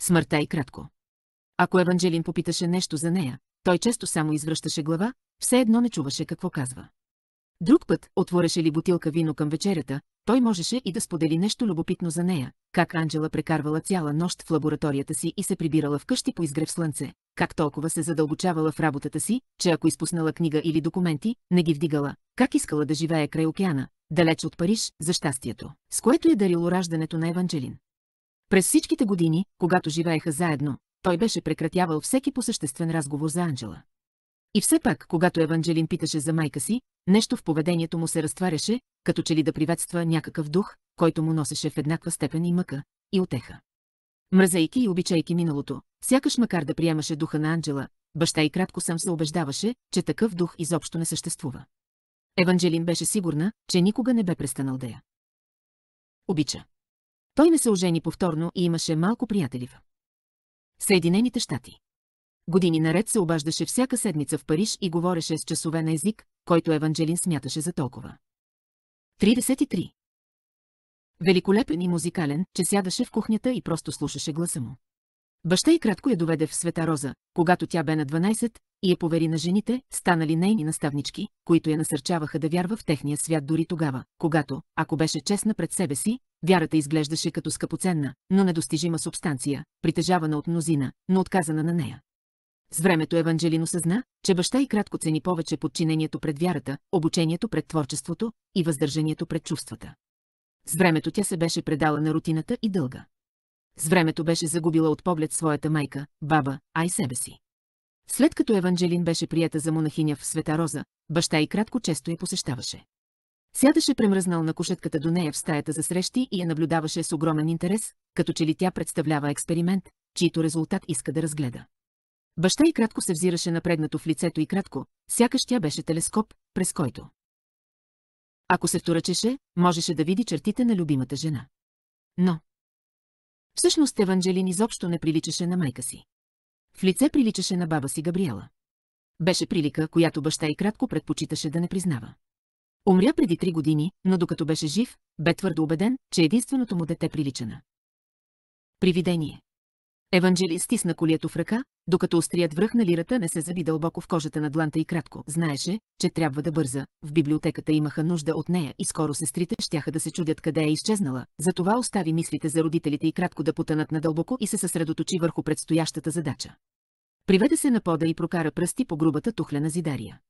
Смъртта и кратко. Ако Еванджелин попиташе нещо за нея, той често само извръщаше глава, все едно не чуваше какво казва. Друг път, отвореше ли бутилка вино към вечерята, той можеше и да сподели нещо любопитно за нея, как Анджела прекарвала цяла нощ в лабораторията си и се прибирала вкъщи по изгрев слънце, как толкова се задълбочавала в работата си, че ако изпуснала книга или документи, не ги вдигала, как искала да живее край океана, далеч от Париж, за щастието, с което е дарило раждането на Еванджелин. През всичките години, когато живееха заедно, той беше прекратявал всеки по съществен разговор за Анджела. И все пак, когато Еванджелин питаше за майка си, Нещо в поведението му се разтваряше, като че ли да приветства някакъв дух, който му носеше в еднаква степен и мъка, и отеха. Мразейки и обичайки миналото, сякаш макар да приемаше духа на Анджела, баща и кратко сам се убеждаваше, че такъв дух изобщо не съществува. Еванджелин беше сигурна, че никога не бе престанал да я. Обича. Той не се ожени повторно и имаше малко приятели в Съединените щати. Години наред се обаждаше всяка седмица в Париж и говореше с часове на език, който Еванджелин смяташе за толкова. 33. Великолепен и музикален, че сядаше в кухнята и просто слушаше гласа му. Баща и кратко я доведе в Света Роза, когато тя бе на 12 и я повери на жените, станали нейни наставнички, които я насърчаваха да вярва в техния свят дори тогава, когато, ако беше честна пред себе си, вярата изглеждаше като скъпоценна, но недостижима субстанция, притежавана от мнозина, но отказана на нея. С времето Еванджелин осъзна, че баща и кратко цени повече подчинението пред вярата, обучението пред творчеството и въздържанието пред чувствата. С времето тя се беше предала на рутината и дълга. С времето беше загубила от поглед своята майка, баба, а и себе си. След като Еванджелин беше прията за монахиня в Света Роза, баща и кратко често я посещаваше. Сядаше премръзнал на кушетката до нея в стаята за срещи и я наблюдаваше с огромен интерес, като че ли тя представлява експеримент, чийто резултат иска да разгледа. Баща и кратко се взираше напрегнато в лицето и кратко, сякаш тя беше телескоп, през който. Ако се вторъчеше, можеше да види чертите на любимата жена. Но... Всъщност Еванжелин изобщо не приличаше на майка си. В лице приличаше на баба си Габриела. Беше прилика, която баща и кратко предпочиташе да не признава. Умря преди три години, но докато беше жив, бе твърдо убеден, че единственото му дете прилича на. Привидение. Еванджели стисна колието в ръка, докато острият връх на лирата не се заби дълбоко в кожата на дланта и кратко. Знаеше, че трябва да бърза. В библиотеката имаха нужда от нея и скоро сестрите щяха да се чудят къде е изчезнала. Затова остави мислите за родителите и кратко да потънат надълбоко и се съсредоточи върху предстоящата задача. Приведе се на пода и прокара пръсти по грубата тухля на зидария.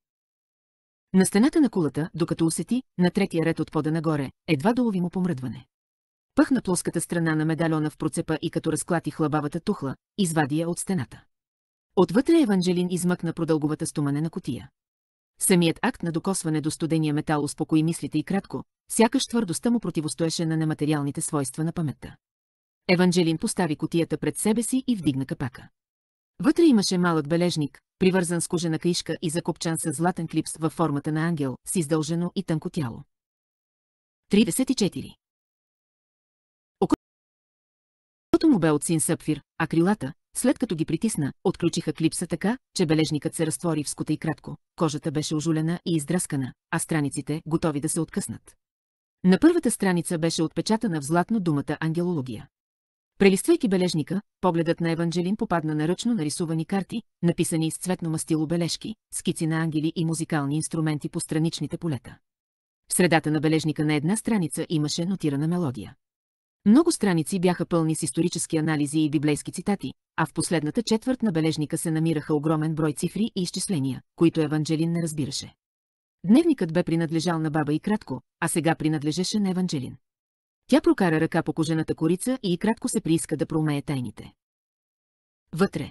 На стената на кулата, докато усети, на третия ред от пода нагоре, едва доловимо помръдване пъхна плоската страна на медальона в процепа и като разклати хлабавата тухла, извади я от стената. Отвътре Еванджелин измъкна продълговата на котия. Самият акт на докосване до студения метал успокои мислите и кратко, сякаш твърдостта му противостоеше на нематериалните свойства на паметта. Еванджелин постави котията пред себе си и вдигна капака. Вътре имаше малък бележник, привързан с кожена кришка и закопчан с златен клипс във формата на ангел, с издължено и тънко тяло. 34. му бе от син сапфир, а крилата, след като ги притисна, отключиха клипса така, че бележникът се разтвори в скута и кратко. Кожата беше ожулена и издраскана, а страниците готови да се откъснат. На първата страница беше отпечатана в златно думата ангелология. Прелиствайки бележника, погледът на Еванджелин попадна на ръчно нарисувани карти, написани с цветно мастило бележки, скици на ангели и музикални инструменти по страничните полета. В средата на бележника на една страница имаше нотирана мелодия. Много страници бяха пълни с исторически анализи и библейски цитати, а в последната четвърт на бележника се намираха огромен брой цифри и изчисления, които Еванджелин не разбираше. Дневникът бе принадлежал на баба и кратко, а сега принадлежеше на Еванджелин. Тя прокара ръка по кожената корица и кратко се прииска да промее тайните. Вътре,